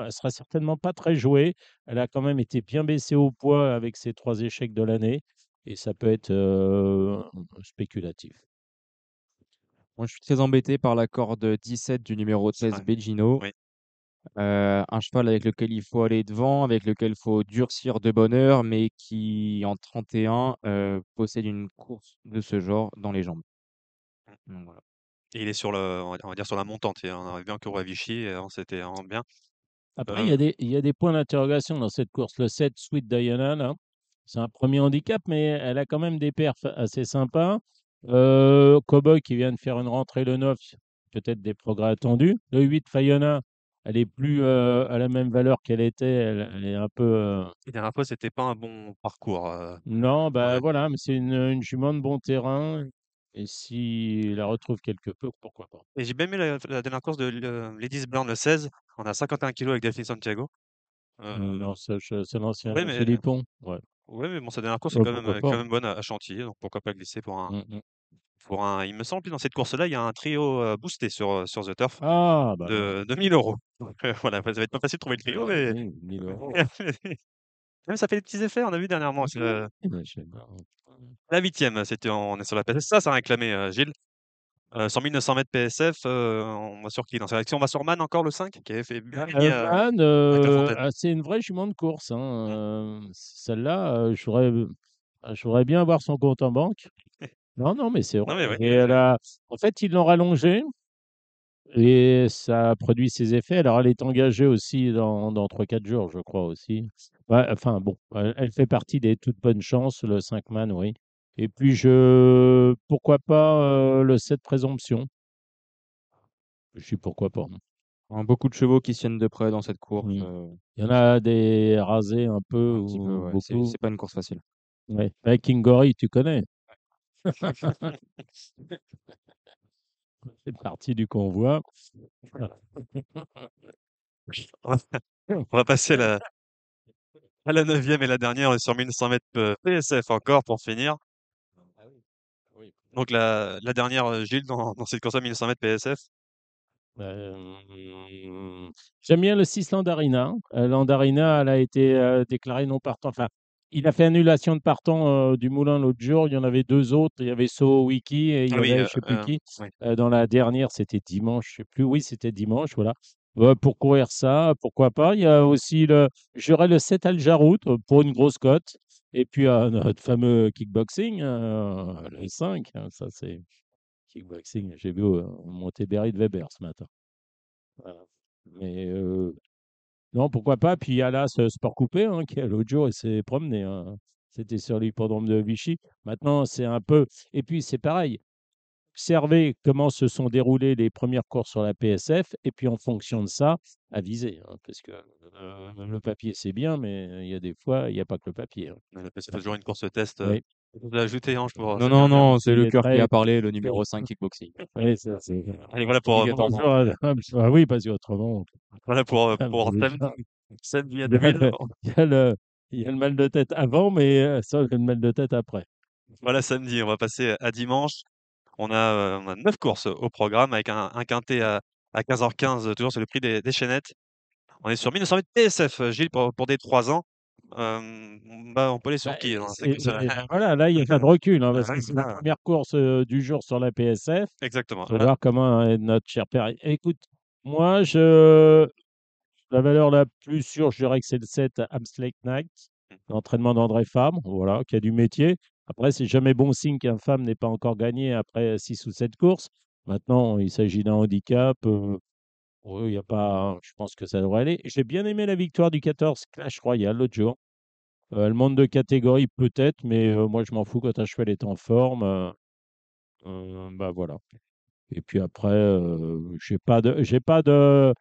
elle sera certainement pas très jouée. Elle a quand même été bien baissée au poids avec ses trois échecs de l'année et ça peut être spéculatif. Moi, je suis très embêté par la corde 17 du numéro 16 Begino. un cheval avec lequel il faut aller devant, avec lequel il faut durcir de bonheur, mais qui en 31 possède une course de ce genre dans les jambes. Mmh. Et il est sur le, on va dire sur la montante. Hein. on avait bien que Vichy, on bien. Après, hein? il y, a des, points d'interrogation dans cette course. Le 7, Sweet Diana, c'est un premier handicap, mais elle a quand même des perfs assez sympas. Cowboy euh, qui vient de faire une rentrée le 9, peut-être des progrès attendus. Le 8, Fayona, elle est plus euh, à la même valeur qu'elle était. Elle, est un peu. Euh la dernière fois, n'était pas un bon parcours. Non, bah voilà, mais c'est une, une, jument de bon terrain et s'il la retrouve quelque peu, pourquoi pas? Et j'ai bien aimé la dernière course de Ladies Blanc, le 16, On a 51 kilos avec Daphne Santiago. Euh, non, c'est l'ancien c'est Lipon. ouais. ouais, mais bon, sa dernière course est oh, quand euh, hein. même, bonne à chantier. Chantilly, donc pourquoi pas glisser pour un mmh, mmh. pour un il me semble que dans cette course-là, il y a un trio, euh, boosté sur, sur The Turf ah, bah de de euros. voilà, ça va être pas facile de trouver le trio, ah mais 1000 euros. Même ça fait des petits effets, on a vu dernièrement ah Mmh. La huitième, euh, c'était on est sur la PSF. Ça, ça réclamait euh, Gilles. Euh, 100 900 mètres PSF, euh, on va sur qui dans On va sur Man encore, le 5, qui avait fait bah, ah, c'est une vraie jument de course. Hein, mmh. Celle-là, je j'aurais ah, bien avoir son compte en banque. non, non, mais c'est vrai. Et elle En fait, ils l'ont rallongé. Et ça produit ses effets. Alors, elle est engagée aussi dans, dans 3-4 jours, je crois aussi. enfin, bon, elle, fait partie des toutes bonnes chances, le 5 man, oui. Et puis, je, pourquoi pas euh, le 7 présomption Je suis pourquoi pas. Hein, Beaucoup de chevaux qui tiennent de près dans cette course. Euh, Il y en a des rasés un peu. ou C'est- pas une course facile. Ouais. Bah, King Gory, tu connais. C'est partie du convoi. On va passer à la neuvième et la dernière sur 1100 mètres euh, PSF encore pour finir. Ah ah Donc la, la dernière, euh, Gilles, dans, cette course à 1100 mètres PSF euh, J'aime bien le 6 Landarina. Landarina, elle a été déclarée non partant. Enfin, il a fait annulation de partant euh, du Moulin l'autre jour. Il y en avait deux autres. Il y avait So Wiki et il y avait, dans la dernière, c'était dimanche. Je sais plus. Oui, c'était dimanche. Voilà. Bah, pour courir ça, pourquoi pas. Il y a aussi le, j'aurais le 7 Al euh, pour une grosse cote. Et puis euh, notre fameux kickboxing, hein, le 5. Hein, ça, c'est kickboxing. J'ai vu monter Berry de Weber ce matin. Mais non, pourquoi pas. Puis il y a là ce sport coupé hein, qui, l'autre jour, et s'est promené. Hein. C'était sur l'hippodrome de Vichy. Maintenant, c'est un peu. Et puis, c'est pareil. Observez comment se sont déroulées les premières courses sur la PSF. Et puis, en fonction de ça, avisez. Hein, parce que euh, le papier, c'est bien, mais euh, il y a des fois, il n'y a pas que le papier. La toujours une course test euh, Hein, je pourrais- Non, non, non, c'est le cœur qui a parlé, le numéro 5 kickboxing. Oui, ça, c'est. Allez, voilà pour, oui pas ah, ah oui, parce qu'autrement, voilà pour, samedi, euh, ah, pour il y a le, mal de tête avant, mais il euh, ça, j'ai le mal de tête après. Voilà samedi, on va passer à dimanche. On a, 9 euh, courses au programme avec un, un quintet à, à 15h15, toujours sur le prix des, des chaînettes. On est sur 1900 mètres TSF, Gilles, pour, pour des 3 ans. Euh, bah, on peut les bah, sur qui hein, ben Voilà, là, il y a pas de recul, hein, c'est la première course euh, du jour sur la PSF. Exactement. On va voir comment hein, notre cher père. Écoute, moi, je... la valeur la plus sûre, je dirais que c'est le 7 Amslake Knight, mmh. l'entraînement d'André Femme, voilà, qui a du métier. Après, c'est jamais bon signe qu'un femme n'ait pas encore gagné après 6 ou 7 courses. Maintenant, il s'agit d'un handicap. Euh, oui, y a pas. Je pense que ça devrait aller. J'ai bien aimé la victoire du 14 Clash Royale l'autre jour. Euh, elle monte de catégorie peut-être, mais moi je m'en fous quand un cheval est en forme. Euh, bah voilà. Et puis après, j'ai pas de, j'ai pas de,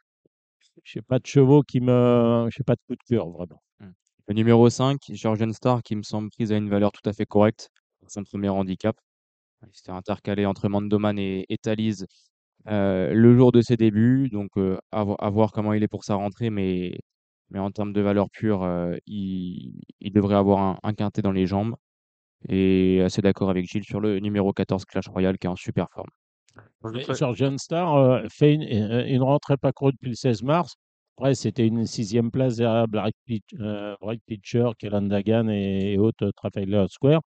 j'ai pas de chevaux qui me, j'ai pas de coup de cœur vraiment. Mmh. Le numéro 5, Georgian Star, qui me semble prise à une valeur tout à fait correcte C'est son premier handicap. C'était intercalé entre Mandoman et, et le jour de ses débuts, donc à, voir comment il est pour sa rentrée, mais, mais en termes de valeur pure, il, il devrait avoir un, un quintet dans les jambes. Et c'est d'accord avec Gilles sur le numéro 14 Clash Royale qui est en super forme. Sur John Star fait euh, une, rentrée pas courte depuis le 16 mars. Après, c'était une sixième place derrière Black, euh, Pitcher, et, autres Trafalgar Square.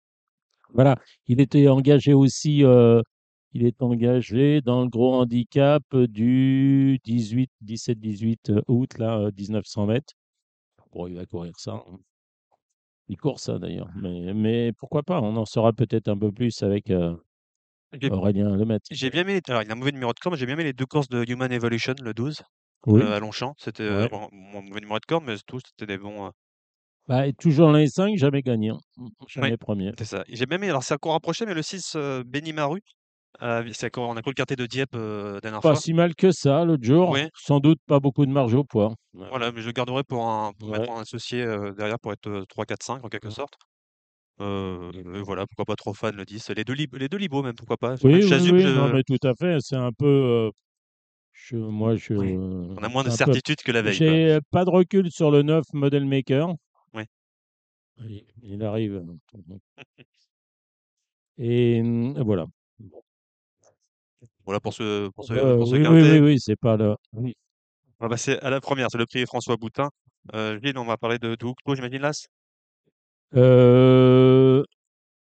Voilà, il était engagé aussi il est engagé dans le gros handicap euh, du 18, 17-18 euh, août, là, 1900 euh, mètres. Bon, il va courir ça. Hein. Il court ça d'ailleurs. Mmh. Mais, pourquoi pas On en saura peut-être un peu plus avec Aurélien Le Aurélien J'ai bien mis alors il a un mauvais numéro de corps, mais j'ai bien mis les deux courses de Human Evolution, le 12, à Longchamp. C'était mon mauvais numéro de corps, mais tous, c'était des bons. Bah, toujours les 5, jamais gagnant. Hein. Jamais premier. C'est ça. J'ai même mis alors c'est un cours rapproché, mais le 6, Benimaru. Ah, c'est on a cru le quartier de Dieppe euh, dernière pas si mal que ça l'autre jour. Sans doute pas beaucoup de marge au poids. Voilà, mais je le garderai pour, un, mettre un associé euh, derrière pour être 3, 4, 5 en quelque sorte. Euh, voilà, pourquoi pas trop fan le 10. Les deux, les libos même, pourquoi pas. Oui, oui, euh tout à fait. C'est un peu. moi, je, On a moins de certitude que la veille. J'ai pas de recul sur le 9 Model Maker. Il, il arrive. Et hum, voilà. Voilà pour ce pour ce, bah oui, oui, oui, c'est pas là Oui. On à la première, c'est le prix François Boutin. Euh, on va parler de, de Houcto, j'imagine, Las. Euh,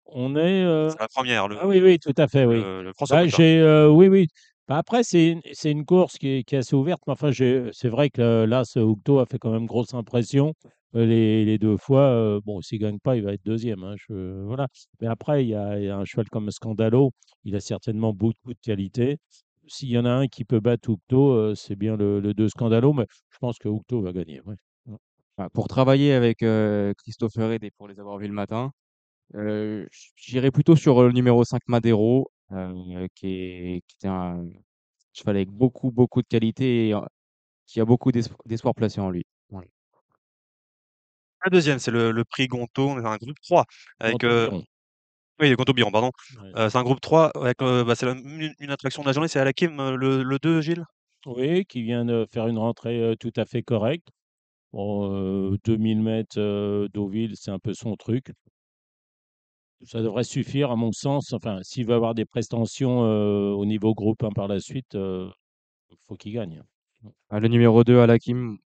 on est. Ah, euh la première, le, Ah oui, oui, tout à fait, oui. le- François bah, j'ai, euh, oui, oui. Bah, après, c'est une, c'est une course qui est, qui est assez ouverte, mais enfin, c'est vrai que Las là, a fait quand même grosse impression. Euh, les, deux fois, euh, bon, s'il ne gagne pas, il va être deuxième. Hein, voilà. Mais après, il y, a, un cheval comme Scandalo, il a certainement beaucoup de qualité. S'il y en a un qui peut battre Octo, euh, c'est bien le, le 2 Scandalo, mais je pense que Octo va gagner. Bah, pour travailler avec Christopher Ed et pour les avoir vus le matin, j'irai plutôt sur le numéro 5 Madero, qui, est, était un cheval avec beaucoup, beaucoup de qualité et qui a beaucoup d'espoir placé en lui. La deuxième, c'est le, prix Gonto. On un groupe 3 avec. Euh, oui, Gonto Biron, pardon. Euh, c'est un groupe 3 avec euh, bah, c'est une, attraction de la journée, c'est Alakim, le, 2, Gilles. Oui, qui vient de faire une rentrée tout à fait correcte. 2000 mètres euh, Deauville, c'est un peu son truc. Ça devrait suffire, à mon sens. Enfin, s'il veut avoir des prestations au niveau groupe 1 par la suite, il faut qu'il gagne. Ah, le numéro 2 Alakim,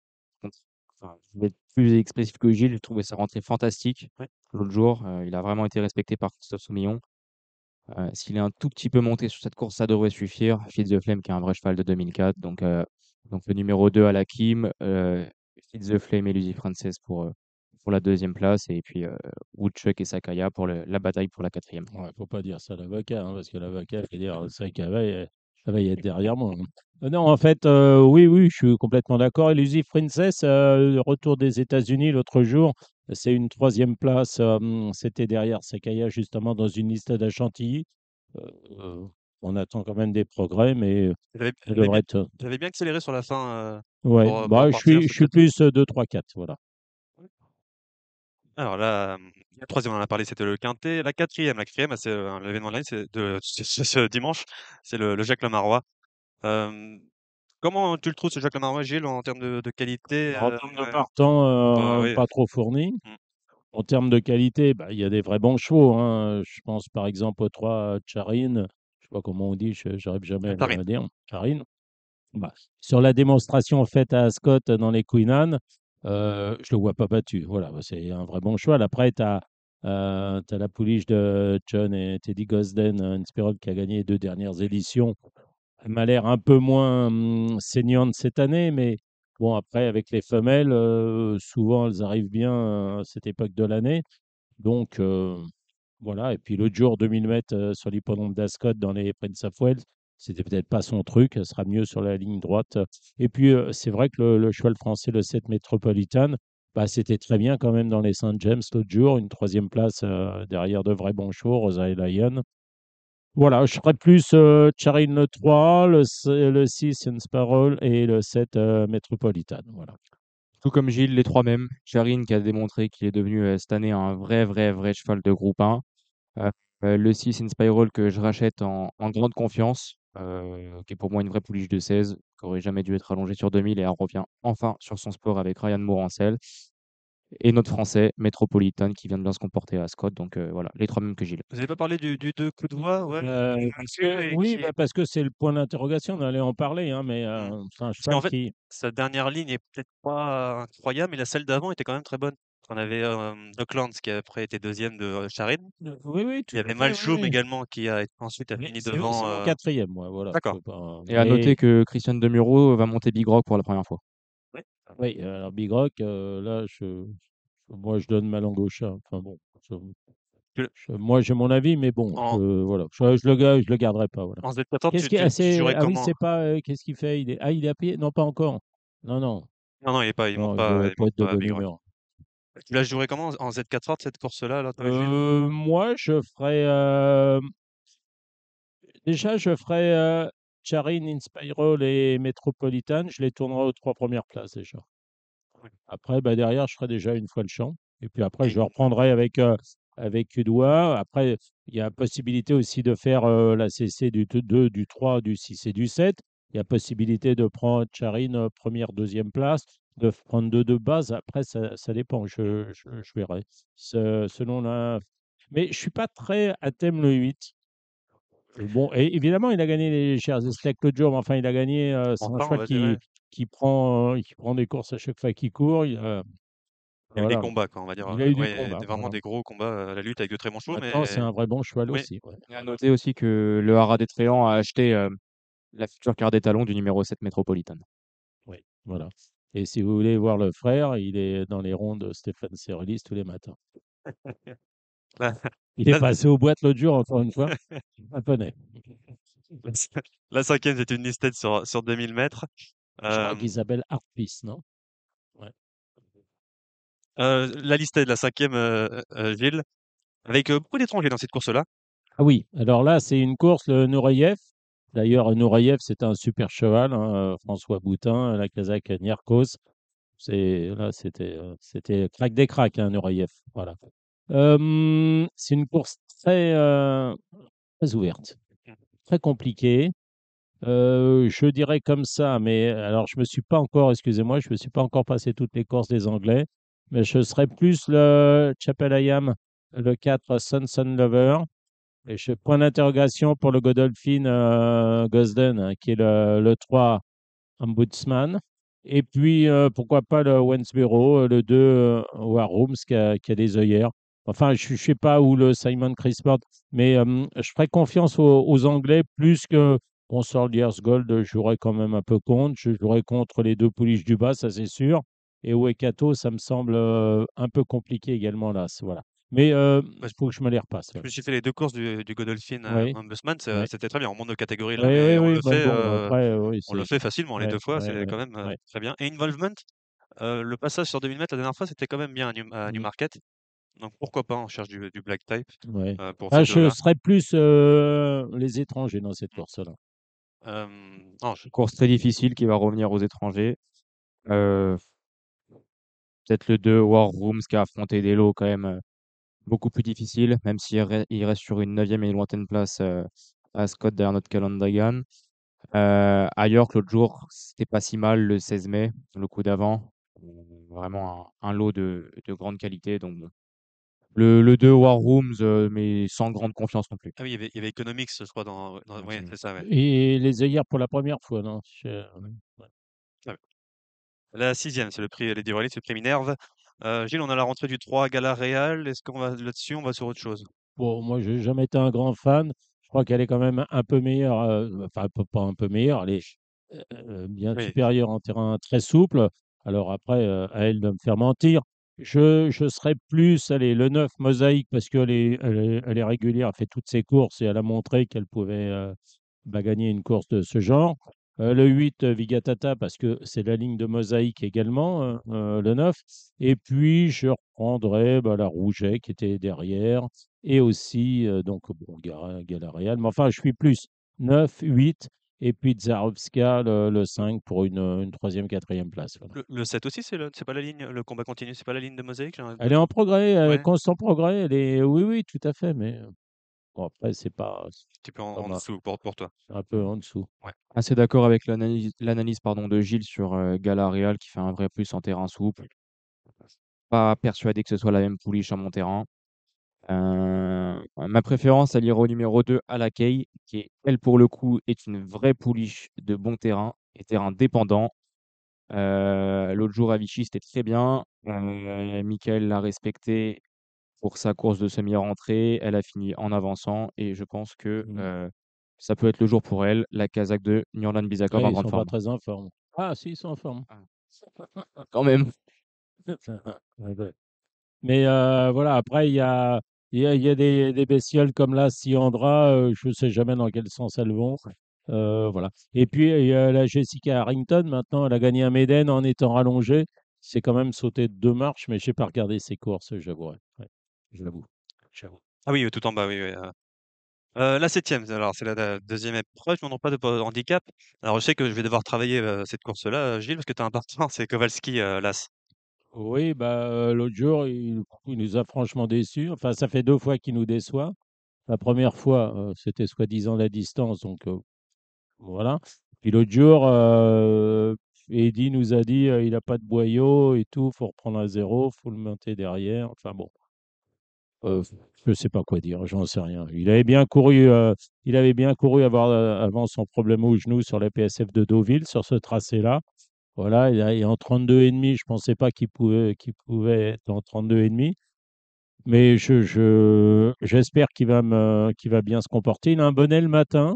je vais plus expressif que Gilles. Je trouvais sa rentrée fantastique l'autre jour. Euh, il a vraiment été respecté par Christophe Soumillon. Euh, s'il est un tout petit peu monté sur cette course, ça devrait suffire. Fitz the Flame, qui est un vrai cheval de 2004. Donc, euh, donc le numéro 2 à la Kim. Fitz the Flame et Lucy Frances pour, pour la deuxième place. Et puis Woodchuck et Sakaya pour la bataille pour la quatrième. Il faut pas dire ça à l'avocat, hein, parce que l'avocat, il faut dire Sakaya, va y être derrière moi. Hein. Non, en fait, euh, oui, oui, je suis complètement d'accord. Elusive Princess, euh, le retour des États-Unis l'autre jour, c'est une troisième place, euh, c'était derrière Sekaya, justement dans une liste de on attend quand même des progrès, mais Elle bien devrait accéléré sur la fin, Oui, Ouais, bah, je suis plus, 2-3-4, voilà. Alors là, la troisième, on en a parlé, c'était le quintet. La quatrième, la quatrième, c'est, l'événement de l'année, c'est ce dimanche, c'est le le Jacques Lemarois comment tu le trouves ce Jacques Lamar Gilles, en termes de qualité, En termes de partant, pas trop fourni. En termes de qualité, il y a des vrais bons chevaux, hein. je pense par exemple aux trois Charines. je sais pas comment on dit, je n'arrive jamais à le dire, Charine. Bah, sur la démonstration faite à Scott dans les Queen Anne, je je le vois pas battu. Voilà, bah, c'est un vrai bon choix. Après tu as, la pouliche de John et Teddy Gosden, une qui a gagné les deux dernières éditions. Elle m'a l'air un peu moins mmh, saignante cette année, mais bon, après, avec les femelles, souvent, elles arrivent bien à cette époque de l'année. Donc, voilà. Et puis, l'autre jour, 2000 mètres sur l'hippodrome d'Ascot dans les Prince of Wales, c'était peut-être pas son truc. Elle sera mieux sur la ligne droite. Et puis, c'est vrai que le, cheval français, le 7 Metropolitan, bah, c'était très bien quand même dans les Saint James l'autre jour. Une troisième place derrière de vrais bons chevaux, Rosa et voilà, je serais plus euh, Charine le 3, le, 6 6 Spiral et le 7 euh, Metropolitan. Voilà. Tout comme Gilles, les trois mêmes. Charine qui a démontré qu'il est devenu euh, cette année un vrai, vrai, vrai cheval de groupe 1. le 6 Spiral que je rachète en, grande confiance, qui est pour moi une vraie pouliche de 16, qui aurait jamais dû être allongée sur 2000 et elle revient enfin sur son sport avec Ryan Morancel et notre français métropolitain qui vient de bien se comporter à Scott. Donc euh, voilà, les trois mêmes que Gilles. Vous n'avez pas parlé du, deux du de voix bah, Oui, bah, parce que c'est le point d'interrogation, on allait en parler, hein, mais euh, mmh. en fait, Sa dernière ligne est peut-être pas incroyable, mais la celle d'avant était quand même très bonne. On avait Docklands euh, qui après été deuxième de Charine Oui, oui, tout Il y avait Malchoum également qui a ensuite a fini devant. Quatrième, voilà. D'accord. Et à noter que Christian Demuro va monter Big Rock pour la première fois. Oui, alors Big Rock, là, moi, je donne ma langue au chat. Enfin bon, moi, j'ai mon avis, mais bon, je voilà, je le je le garderai pas, En Z4, Qu'est-ce tu qui ah, jouerais ah comment? c'est pas, euh, qu'est-ce qu'il fait? ah, il est à pied? Non, pas encore. Non, non. Non, non, il est pas il monte pas Tu la jouerais comment en Z4 cette course-là, moi, je ferais, euh, déjà, je ferais, euh, Charin, Inspiral et Metropolitan, je les tournerai aux trois premières places déjà. Après, bah, derrière, je ferai déjà une fois le champ. Et puis après, je reprendrai avec, euh, avec Après, il y a possibilité aussi de faire euh, la CC du 2, du 3, du 6 et du 7. Il y a possibilité de prendre charine euh, première, deuxième place, de prendre deux de base. Après, ça, ça dépend. Je, je, verrai. Selon Mais je ne suis pas très à thème le 8. Bon, et évidemment, il a gagné les chers Select l'autre jour, mais enfin, il a gagné. Euh, c'est un cheval qui, qui, prend, euh, prend des courses à chaque fois qu'il court. Il, euh, y a eu des combats, quoi, on va dire. Il a eu vraiment des gros combats. à La lutte avec de très bons chevaux, mais c'est un vrai bon cheval aussi. Et à noter aussi que le hara des a acheté la future carte des talons du numéro 7 Métropolitane. Oui, voilà. Et si vous voulez voir le frère, il est dans les ronds de Stéphane Cerullis tous les matins. Il est bah, passé aux boîtes l'autre jour, encore une fois. Un poney. La cinquième, c'est une listed sur, sur 2000 mètres. Euh, non euh, La la cinquième, euh, ville, avec beaucoup d'étrangers dans cette course-là. Ah oui, alors là, c'est une course, le Nureyev. D'ailleurs, Nureyev, c'est un super cheval, hein, François Boutin, la Kazakh Nierkos. c'était crack des cracks, hein, Voilà c'est une course très, très ouverte, très compliquée. je dirais comme ça, mais alors je me suis pas encore excusez-moi, je me suis pas encore passé toutes les courses des Anglais, mais je serais plus le Chapelayam le 4 Sun Sun Lover et je point d'interrogation pour le Godolphin, Gosden hein, qui est le le 3 Ombudsman et puis, pourquoi pas le Wensburo le 2, War Rooms qui a qui a des œillères. Enfin, je ne sais pas où le Simon Crisport. mais euh, je ferai confiance aux, Anglais plus que sort Years Gold, je j'aurais quand même un peu contre. Je jouerais contre les deux pouliches du bas, ça c'est sûr. Et Wekato, ça me semble euh, un peu compliqué également là. Voilà. Mais euh, il faut que je me les repasse. me suis fait les deux courses du, Godolphin en Busman. c'était très bien. On monte de catégorie là. on, le, fait, on le fait facilement les deux fois, c'est quand même très bien. Et Involvement, le passage sur 2000 mètres la dernière fois, c'était quand même bien à, mmh. Newmarket. Donc pourquoi pas, on cherche du, black type Ouais. Euh, ah, je serais plus euh, les étrangers dans cette course-là. Hein. Course très difficile qui va revenir aux étrangers. Euh, peut-être le 2 War Rooms qui a affronté des lots quand même beaucoup plus difficiles, même s'il reste sur une 9e et lointaine place à Scott derrière notre Calendagon Euh, York, l'autre jour, c'était pas si mal le 16 mai, le coup d'avant. Vraiment un, lot de, grande qualité. Donc le, le 2 War Rooms, euh, mais sans grande confiance non plus. Ah oui, il y avait, Economics, je crois, dans. dans moyen, c'est ça, Et les hier pour la première fois, non euh, ah La sixième, c'est le prix les Raleigh, c'est le prix Minerve. Euh, Gilles, on a la rentrée du 3 à Gala Réal. Est-ce qu'on va là-dessus, on va sur autre chose? Bon, moi, j'ai jamais été un grand fan. Je crois qu'elle est quand même un peu meilleure, enfin, pas un peu meilleure, elle est bien supérieure en terrain très souple. Alors après, à elle de me faire mentir, je je serais plus, allez, le 9 mosaïque parce que est elle est régulière, elle fait toutes ses courses et elle a montré qu'elle pouvait, euh, bah, gagner une course de ce genre. Euh, le 8, euh, Vigatata parce que c'est la ligne de mosaïque également, hein, le 9. Et puis je reprendrai bah, la Rouget qui était derrière et aussi, donc bon Galaréal. mais enfin je suis plus 9-8 et puis Tsarovska, le, 5 pour une, troisième, quatrième place. Le, 7 aussi, c'est, le, c'est pas la ligne, le combat continue c'est pas la ligne de mosaïque Elle est en progrès, elle est constant progrès. Elle est, oui, oui, tout à fait, mais bon, après, c'est pas. Un peu en, dessous pour, pour, toi. Un peu en dessous. Ouais. Assez ah, d'accord avec l'analyse, l'analyse pardon, de Gilles sur euh, qui fait un vrai plus en terrain souple. Pas persuadé que ce soit la même pouliche en mon terrain. Euh, ma préférence, elle lire au numéro 2, à la l'accueil qui est elle, pour le coup, est une vraie pouliche de bon terrain et terrain dépendant. Euh, l'autre jour, à Vichy c'était très bien. Euh, Michael l'a respecté pour sa course de semi-rentrée. Elle a fini en avançant et je pense que, mmh ça peut être le jour pour elle. La Kazakh de Nurlan Bizakov en ils sont pas très en forme. Ah si, ils sont en forme. Ah. Quand même. Mais voilà, après il y a il y a, des, bestioles comme la Siandra, euh, je ne sais jamais dans quel sens elles vont. Euh, voilà. Et puis, il y a la Jessica Harrington, maintenant, elle a gagné un Méden en étant rallongée. C'est quand même sauté de deux marches, mais je n'ai pas regardé ses courses, j'avoue. je l'avoue. Ah oui, euh, tout en bas, oui. la septième, alors c'est la, deuxième épreuve, je ne pas de handicap. Alors je sais que je vais devoir travailler cette course-là, Gilles, parce que tu as un partenaire, c'est Kowalski euh, Las. Oui, bah, l'autre jour, il nous a franchement déçus. Enfin, ça fait deux fois qu'il nous déçoit. La première fois, c'était soi-disant la distance, donc voilà. Puis l'autre jour, Eddy nous a dit, «Il a pas de boyau et tout, faut reprendre à Il faut le monter derrière». Enfin bon. je je sais pas quoi dire, j'en sais rien. Il avait bien couru, il avait bien couru avoir, avant son problème au genou sur la PSF de Deauville, sur ce tracé-là. Voilà, il est en 32,5. Je pensais pas qu'il pouvait, être en 32,5. Mais je, j'espère qu'il va, bien se comporter. Il a un bonnet le matin.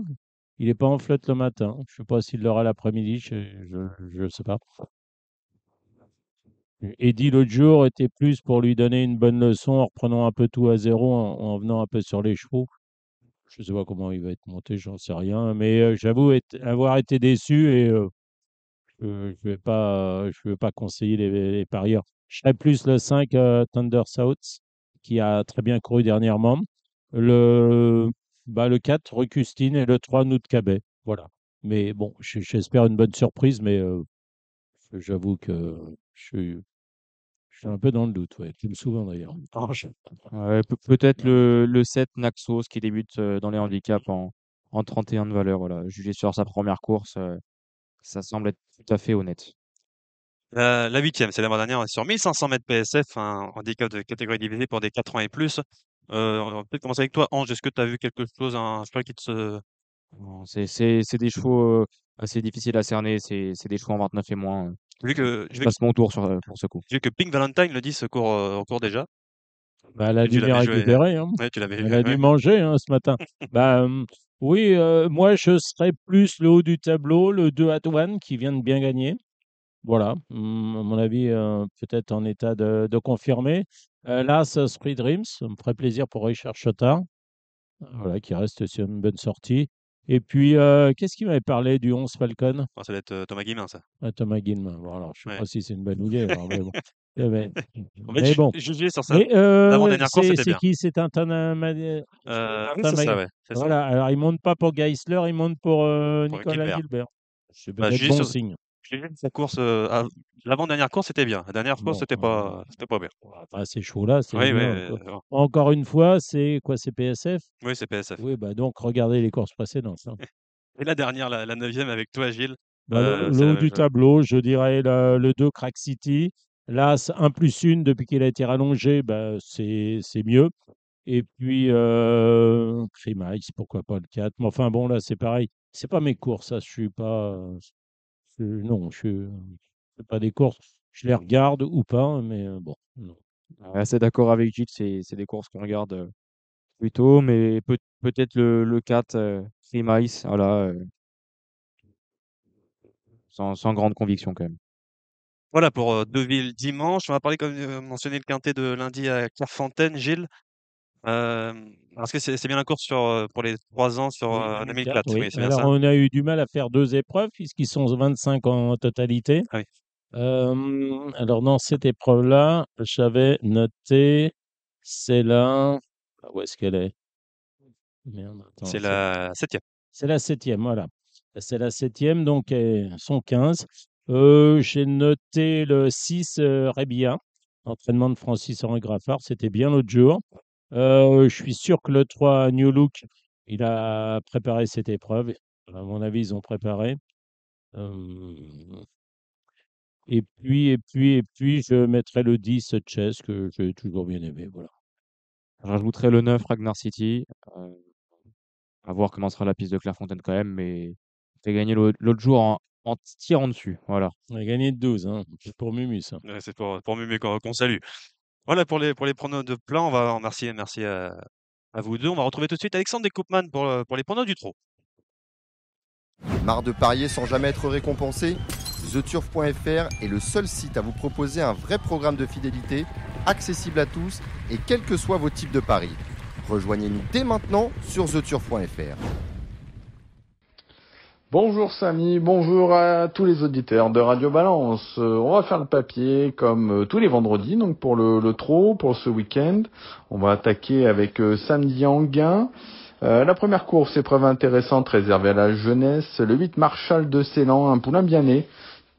Il n'est pas en flotte le matin. Je ne sais pas s'il l'aura l'après-midi. Je ne sais pas. Eddie, l'autre jour, était plus pour lui donner une bonne leçon en reprenant un peu tout à zéro, en, venant un peu sur les chevaux. Je ne sais pas comment il va être monté, j'en sais rien. Mais euh, j'avoue avoir été déçu et euh, je ne vais, pas, je vais pas conseiller les, les parieurs. Je serais plus le 5 euh, Thunder South, qui a très bien couru dernièrement. Le, bah, le 4, Recustine, et le 3, Nout Voilà. Mais bon, j'espère une bonne surprise, mais euh, j'avoue que je suis, je suis, un peu dans le doute. Ouais. Tu me souviens d'ailleurs. Peut-être le, le, 7 Naxos qui débute euh, dans les handicaps en, en 31 de valeur. Voilà. Jugé sur sa première course, ça semble être tout à fait honnête. Euh, la huitième, c'est la dernière sur 1500 mètres PSF, un hein, handicap de catégorie divisée pour des 4 ans et plus. Euh, on va peut-être commencer avec toi, Ange. Est-ce que tu as vu quelque chose, Je cheval qui te. C'est des chevaux euh, assez difficiles à cerner. C'est c'est des chevaux en 29 et moins. vu que, Je passe mon tour sur, pour ce coup. vu que Pink Valentine le dit ce cours, au cours déjà. Bah, elle a dû récupérer. Hein. tu l'avais Elle dû manger hein, ce matin. Bah, hum, oui, euh, moi, je serais plus le haut du tableau, le 2 à 1 qui vient de bien gagner. Voilà, mm, à mon avis, euh, peut-être en état de confirmer. Euh, là, c'est Speed Dreams, ça me ferait plaisir pour Richard Chotard. Voilà, qui reste sur une bonne sortie. Et puis, euh, qu'est-ce qu'il m'avait parlé du 11 Falcon ah, Ça doit être euh, Thomas Guillemin, ça. Ah, Thomas Guillemin. Bon, alors, je ne sais pas si c'est une bonne idée. mais bon. Eh ben, mais, mais bon. sur ça. Euh, c'est qui C'est un Tanamadi. Ah, euh, voilà, ça. alors il ne monte pas pour Geisler, il monte pour, Nicolas Gilbert. Je C'est bah, bon sur... signe sa course, l'avant-dernière course, c'était bien. La dernière course, c'était pas, c'était pas bien. Bah, c'est chaud là, c'est euh, Encore une fois, c'est quoi, c'est PSF? oui, c'est PSF. Oui, bah donc regardez les courses précédentes. Hein. Et la dernière, la, neuvième avec toi, Gilles. Bah, le, euh, du tableau, je dirais le 2 Crack City. L'As 1 plus 1, depuis qu'il a été rallongé, bah, c'est c'est mieux. Et puis, euh, pourquoi pas le 4. Mais enfin, bon, là, c'est pareil. C'est pas mes courses, ça. Hein, je suis pas non, je ne pas des courses. Je les regarde ou pas, hein, mais bon. Non. Ah, assez d'accord avec Gilles, c'est c'est des courses qu'on regarde plutôt, mais peut- peut-être le, le 4, euh, voilà, sans, sans grande conviction quand même. Voilà pour Deville dimanche. On va parler, comme mentionné, le quintet de lundi à Clairefontaine. Gilles, parce que c'est bien un cours sur, pour les 3 ans sur, 2004, Alors, on a eu du mal à faire deux épreuves puisqu'ils sont 25 en totalité. Ah alors dans cette épreuve-là, j'avais noté c'est la bah, où est-ce qu'elle est? C'est la 7 c'est la 7 voilà. C'est la 7 donc elles sont 15. j'ai noté le 6, Rébia entraînement de Francis-Henri Graffard, c'était bien l'autre jour. Euh, je suis sûr que le 3 New Look, il a préparé cette épreuve. À mon avis, ils ont préparé. et puis, et puis, et puis, je mettrai le 10 Chess que j'ai toujours bien aimé. Voilà. Je le 9 Ragnar City. Euh, à voir comment sera la piste de Clairefontaine quand même, mais j'ai gagné l'autre jour en, tirant dessus. Voilà. On a gagné de 12 hein, c'est pour Mumus. Hein. c'est pour, pour qu'on salue. Voilà pour les, pour les pronos de plan. On va remercier merci euh, à, vous deux. On va retrouver tout de suite Alexandre Descoupman pour, euh, pour les pronos du trot. Marre de parier sans jamais être récompensé TheTurf.fr est le seul site à vous proposer un vrai programme de fidélité, accessible à tous et quels que soient vos types de paris. Rejoignez-nous dès maintenant sur TheTurf.fr. Bonjour Samy, bonjour à tous les auditeurs de Radio Balance. Euh, on va faire le papier comme euh, tous les vendredis, donc pour le, le trop, pour ce week-end. On va attaquer avec euh, samedi euh, la première course, épreuve intéressante réservée à la jeunesse, le 8 Marshall de Célan, un poulain bien né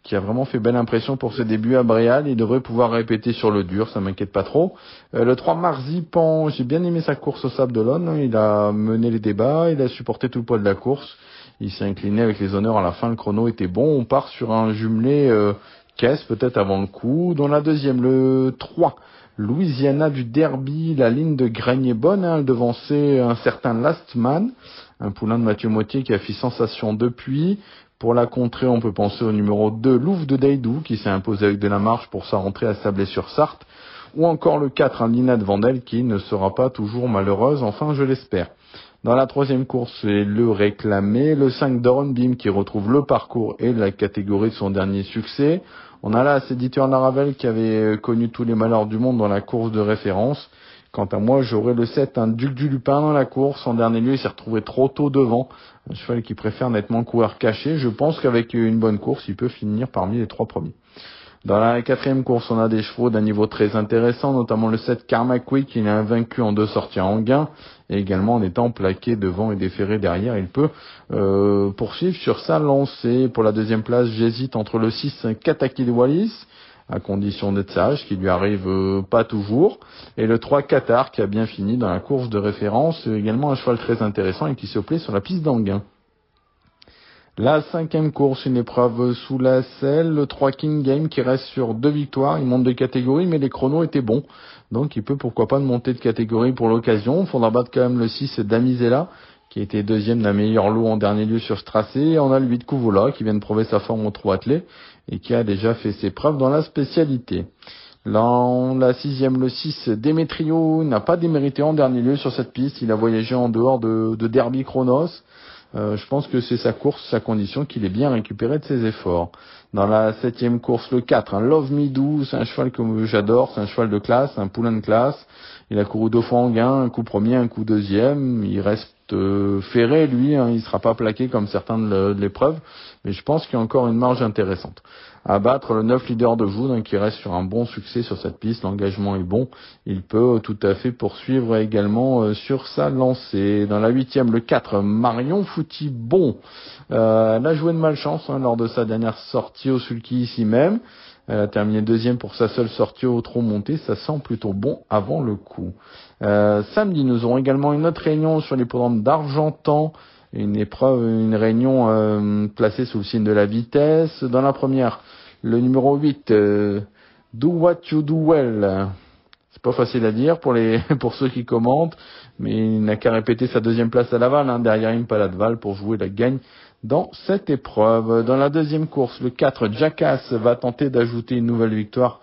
qui a vraiment fait belle impression pour ses débuts à Bréal. Il devrait pouvoir répéter sur le dur, ça m'inquiète pas trop. le 3 Marzipan, j'ai bien aimé sa course au Sable de l'One, hein. Il a mené les débats, il a supporté tout le poids de la course il s'est incliné avec les honneurs à la fin, le chrono était bon, on part sur un jumelé euh, caisse peut-être avant le coup, dans la deuxième, le 3. Louisiana du derby, la ligne de Grenier bonne, hein, elle un certain Lastman, un poulain de Mathieu Moitié qui a fait sensation depuis. Pour la contrée, on peut penser au numéro 2, Louvre de Daidou, qui s'est imposé avec de la marche pour sa rentrée à Sablé-sur-Sarthe. Ou encore le 4, Alina de Vandel, qui ne sera pas toujours malheureuse, enfin je l'espère. Dans la troisième course, c'est le réclamé, le 5 Doron qui retrouve le parcours et la catégorie de son dernier succès. On a là Dieter Laravel qui avait euh, connu tous les malheurs du monde dans la course de référence. Quant à moi, j'aurais le 7, un Duc du Lupin dans la course. En dernier lieu, il s'est retrouvé trop tôt devant. Un cheval qui préfère nettement coureur caché. Je pense qu'avec une bonne course, il peut finir parmi les trois premiers. Dans la quatrième course, on a des chevaux d'un niveau très intéressant, notamment le 7 Karma Quick, il est invaincu en deux sorties en gain, et également en étant plaqué devant et déféré derrière, il peut euh, poursuivre sur sa lancée. Pour la deuxième place, j'hésite entre le 6 Kataki de Wallis, à condition d'être sage, qui lui arrive euh, pas toujours. Et le 3 Qatar, qui a bien fini dans la course de référence, également un cheval très intéressant et qui se plaît sur la piste d'Anguin. La cinquième course, une épreuve sous la selle, le 3 King Game qui reste sur deux victoires, il monte de catégorie mais les chronos étaient bons. Donc il peut pourquoi pas monter de catégorie pour l'occasion. Il faudra battre quand même le 6 Damizella qui était deuxième d'un meilleur lot en dernier lieu sur ce tracé. Et on a le 8 Kouvola qui vient de prouver sa forme au trois attelé et qui a déjà fait ses preuves dans la spécialité. Là, la sixième, le 6, Demetrio n'a pas démérité en dernier lieu sur cette piste. Il a voyagé en dehors de, de Derby Chronos. Euh, je pense que c'est sa course, sa condition qu'il est bien récupéré de ses efforts. Dans la septième course, le 4, un Love Me Do, c'est un cheval que j'adore, c'est un cheval de classe, un poulain de classe. Il a couru deux fois en gain, un coup premier, un coup deuxième. Il reste euh, ferré, lui, hein. il ne sera pas plaqué comme certains de l'épreuve, mais je pense qu'il y a encore une marge intéressante abattre le neuf leader de vous qui reste sur un bon succès sur cette piste. L'engagement est bon. Il peut tout à fait poursuivre également euh, sur sa lancée. Dans la huitième, le 4, Marion Fouti Bon. Euh, elle a joué de malchance hein, lors de sa dernière sortie au sulky ici même. Elle a terminé deuxième pour sa seule sortie au trot monté. Ça sent plutôt bon avant le coup. Euh, samedi, nous aurons également une autre réunion sur les programmes d'Argentan une épreuve, une réunion euh, placée sous le signe de la vitesse. Dans la première, le numéro 8, euh, Do What You Do Well. C'est pas facile à dire pour les pour ceux qui commentent, mais il n'a qu'à répéter sa deuxième place à Laval, hein, derrière Impala de Val pour jouer la gagne dans cette épreuve. Dans la deuxième course, le 4, Jackass va tenter d'ajouter une nouvelle victoire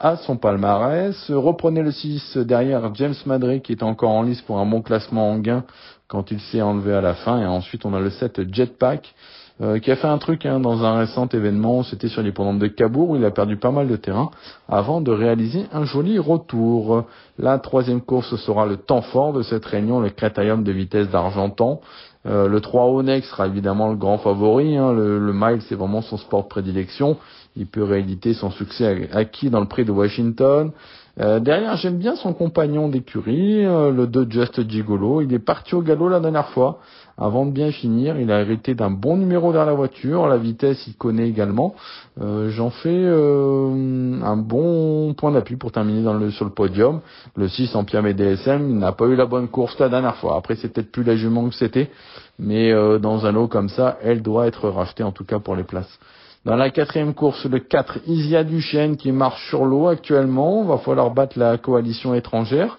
à son palmarès. Reprenez le 6 derrière James Madrid qui est encore en lice pour un bon classement en gain quand il s'est enlevé à la fin. Et ensuite on a le 7 Jetpack euh, qui a fait un truc hein, dans un récent événement, c'était sur les de Cabourg, où il a perdu pas mal de terrain avant de réaliser un joli retour. La troisième course sera le temps fort de cette réunion, le Crétarium de vitesse d'Argentan. Euh, le 3 Onex sera évidemment le grand favori, hein. le, le mile c'est vraiment son sport de prédilection il peut rééditer son succès acquis dans le prix de Washington. Euh, derrière, j'aime bien son compagnon d'écurie, euh, le 2 Just Gigolo. Il est parti au galop la dernière fois. Avant de bien finir, il a hérité d'un bon numéro vers la voiture. La vitesse, il connaît également. Euh, j'en fais un bon point d'appui pour terminer dans le, sur le podium. Le 6 en et DSM, il n'a pas eu la bonne course la dernière fois. Après, c'est peut-être plus la jument que c'était. Mais dans un lot comme ça, elle doit être rachetée, en tout cas pour les places. Dans la quatrième course, le 4, Isia Duchesne qui marche sur l'eau actuellement. Va falloir battre la coalition étrangère,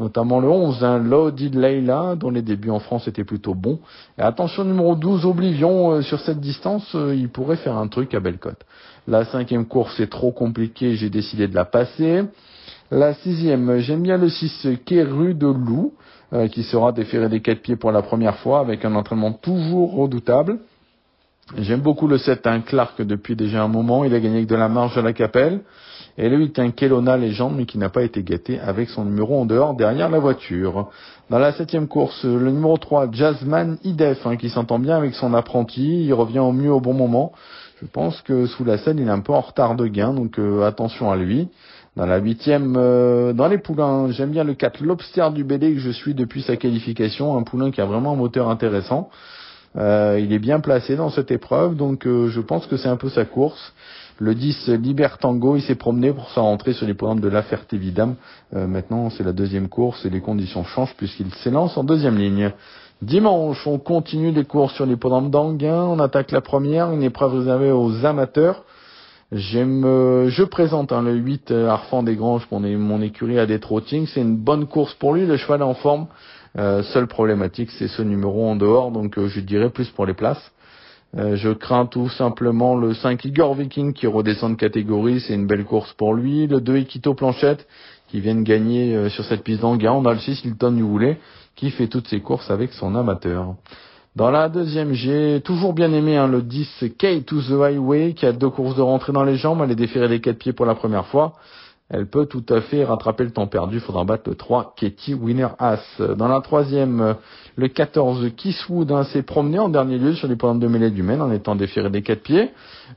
notamment le 11, hein, Lodi Leila, dont les débuts en France étaient plutôt bons. Et attention numéro 12, Oblivion, euh, sur cette distance, euh, il pourrait faire un truc à Bellecote. La cinquième course est trop compliquée, j'ai décidé de la passer. La sixième, j'aime bien le 6, Kéru de Loup, euh, qui sera déféré des quatre pieds pour la première fois avec un entraînement toujours redoutable. J'aime beaucoup le 7 à un Clark depuis déjà un moment. Il a gagné avec de la marge à la capelle. Et le 8 un Kelona légende, mais qui n'a pas été gâté avec son numéro en dehors derrière la voiture. Dans la septième course, le numéro 3, Jasmine Idef, hein, qui s'entend bien avec son apprenti. Il revient au mieux au bon moment. Je pense que sous la scène, il est un peu en retard de gain, donc euh, attention à lui. Dans la huitième, euh, dans les poulains, j'aime bien le 4 Lobster du BD que je suis depuis sa qualification, un poulain qui a vraiment un moteur intéressant. Euh, il est bien placé dans cette épreuve, donc euh, je pense que c'est un peu sa course. Le 10 Libertango, il s'est promené pour sa rentrée sur les programmes de La ferté euh, maintenant, c'est la deuxième course et les conditions changent puisqu'il s'élance en deuxième ligne. Dimanche, on continue les courses sur les programmes d'Anguin. On attaque la première, une épreuve réservée aux amateurs. J'aime, je présente hein, le 8 Arfan des Granges, mon, mon écurie à des trottings. C'est une bonne course pour lui. Le cheval est en forme. Euh, seule problématique, c'est ce numéro en dehors, donc euh, je dirais plus pour les places. Euh, je crains tout simplement le 5 Igor Viking qui redescend de catégorie, c'est une belle course pour lui. Le 2 Equito Planchette qui vient de gagner sur cette piste d'Angers. On a le 6 Hilton du qui fait toutes ses courses avec son amateur. Dans la deuxième, j'ai toujours bien aimé hein, le 10 K to the Highway qui a deux courses de rentrée dans les jambes. Elle est déférée des quatre pieds pour la première fois. Elle peut tout à fait rattraper le temps perdu. Faudra battre le 3, Katie Winner As. Dans la troisième, le 14, Kisswood hein, s'est promené en dernier lieu sur les points de mêlée du Maine en étant déféré des quatre pieds.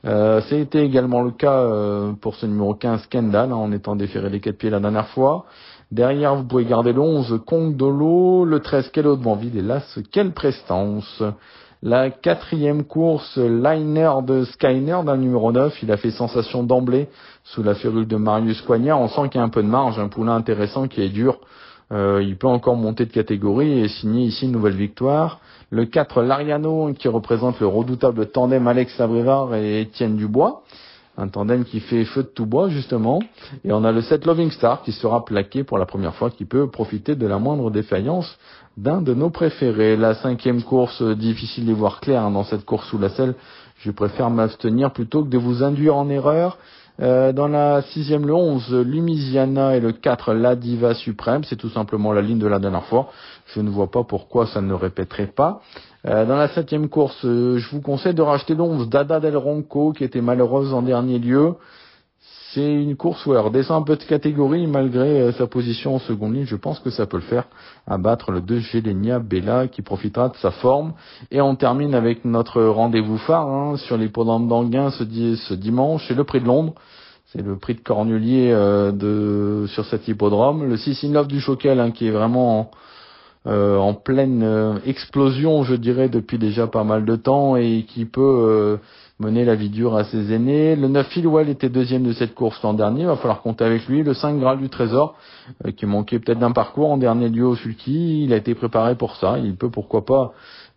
Euh, C'était également le cas euh, pour ce numéro 15, Kendall, hein, en étant déféré des quatre pieds la dernière fois. Derrière, vous pouvez garder le 11, Kong Dolo, le 13, quel autre de hélas, quelle prestance. La quatrième course, Liner de Skyner d'un numéro 9. Il a fait sensation d'emblée sous la férule de Marius Coignard. On sent qu'il y a un peu de marge, un poulain intéressant qui est dur. Euh, il peut encore monter de catégorie et signer ici une nouvelle victoire. Le 4, Lariano, qui représente le redoutable tandem Alex Abrivard et Étienne Dubois un tandem qui fait feu de tout bois justement. Et on a le 7 Loving Star qui sera plaqué pour la première fois, qui peut profiter de la moindre défaillance d'un de nos préférés. La cinquième course, difficile d'y voir clair hein, dans cette course sous la selle. Je préfère m'abstenir plutôt que de vous induire en erreur. Euh, dans la sixième, le 11, Lumisiana et le 4, la Diva Suprême. C'est tout simplement la ligne de la dernière fois. Je ne vois pas pourquoi ça ne répéterait pas. Euh, dans la septième course, euh, je vous conseille de racheter l'11 Dada Del Ronco, qui était malheureuse en dernier lieu. C'est une course où elle redescend un peu de catégorie, malgré euh, sa position en seconde ligne. Je pense que ça peut le faire, abattre le 2 Gélénia Bella, qui profitera de sa forme. Et on termine avec notre rendez-vous phare hein, sur l'hippodrome d'Anguin ce, dimanche, C'est le prix de Londres. C'est le prix de Cornulier de, sur cet hippodrome. Le 6 in love du Choquel, hein, qui est vraiment euh, en pleine euh, explosion, je dirais, depuis déjà pas mal de temps et qui peut euh, mener la vie dure à ses aînés. Le 9 Filwell était deuxième de cette course l'an dernier, il va falloir compter avec lui. Le 5 Graal du Trésor, qui manquait peut-être d'un parcours en dernier lieu au sulky, il a été préparé pour ça. Il peut pourquoi pas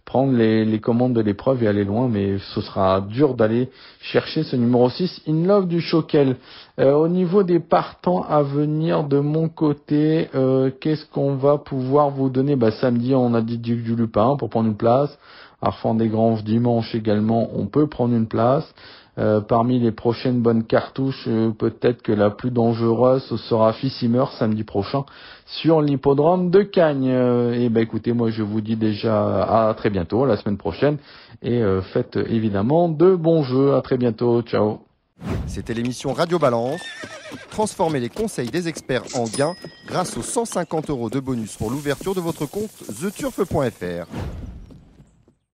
prendre les, les commandes de l'épreuve et aller loin, mais ce sera dur d'aller chercher ce numéro 6, In Love du Choquel. Euh, au niveau des partants à venir de mon côté, euh, qu'est-ce qu'on va pouvoir vous donner bah, Samedi, on a dit du Lupin pour prendre une place. Arfan des Granges, dimanche également, on peut prendre une place. Euh, parmi les prochaines bonnes cartouches, peut-être que la plus dangereuse sera Fissimer samedi prochain sur l'hippodrome de Cagnes. et ben écoutez, moi je vous dis déjà à très bientôt, la semaine prochaine, et faites évidemment de bons jeux. À très bientôt, ciao. C'était l'émission Radio Balance. Transformez les conseils des experts en gains grâce aux 150 euros de bonus pour l'ouverture de votre compte theturf.fr.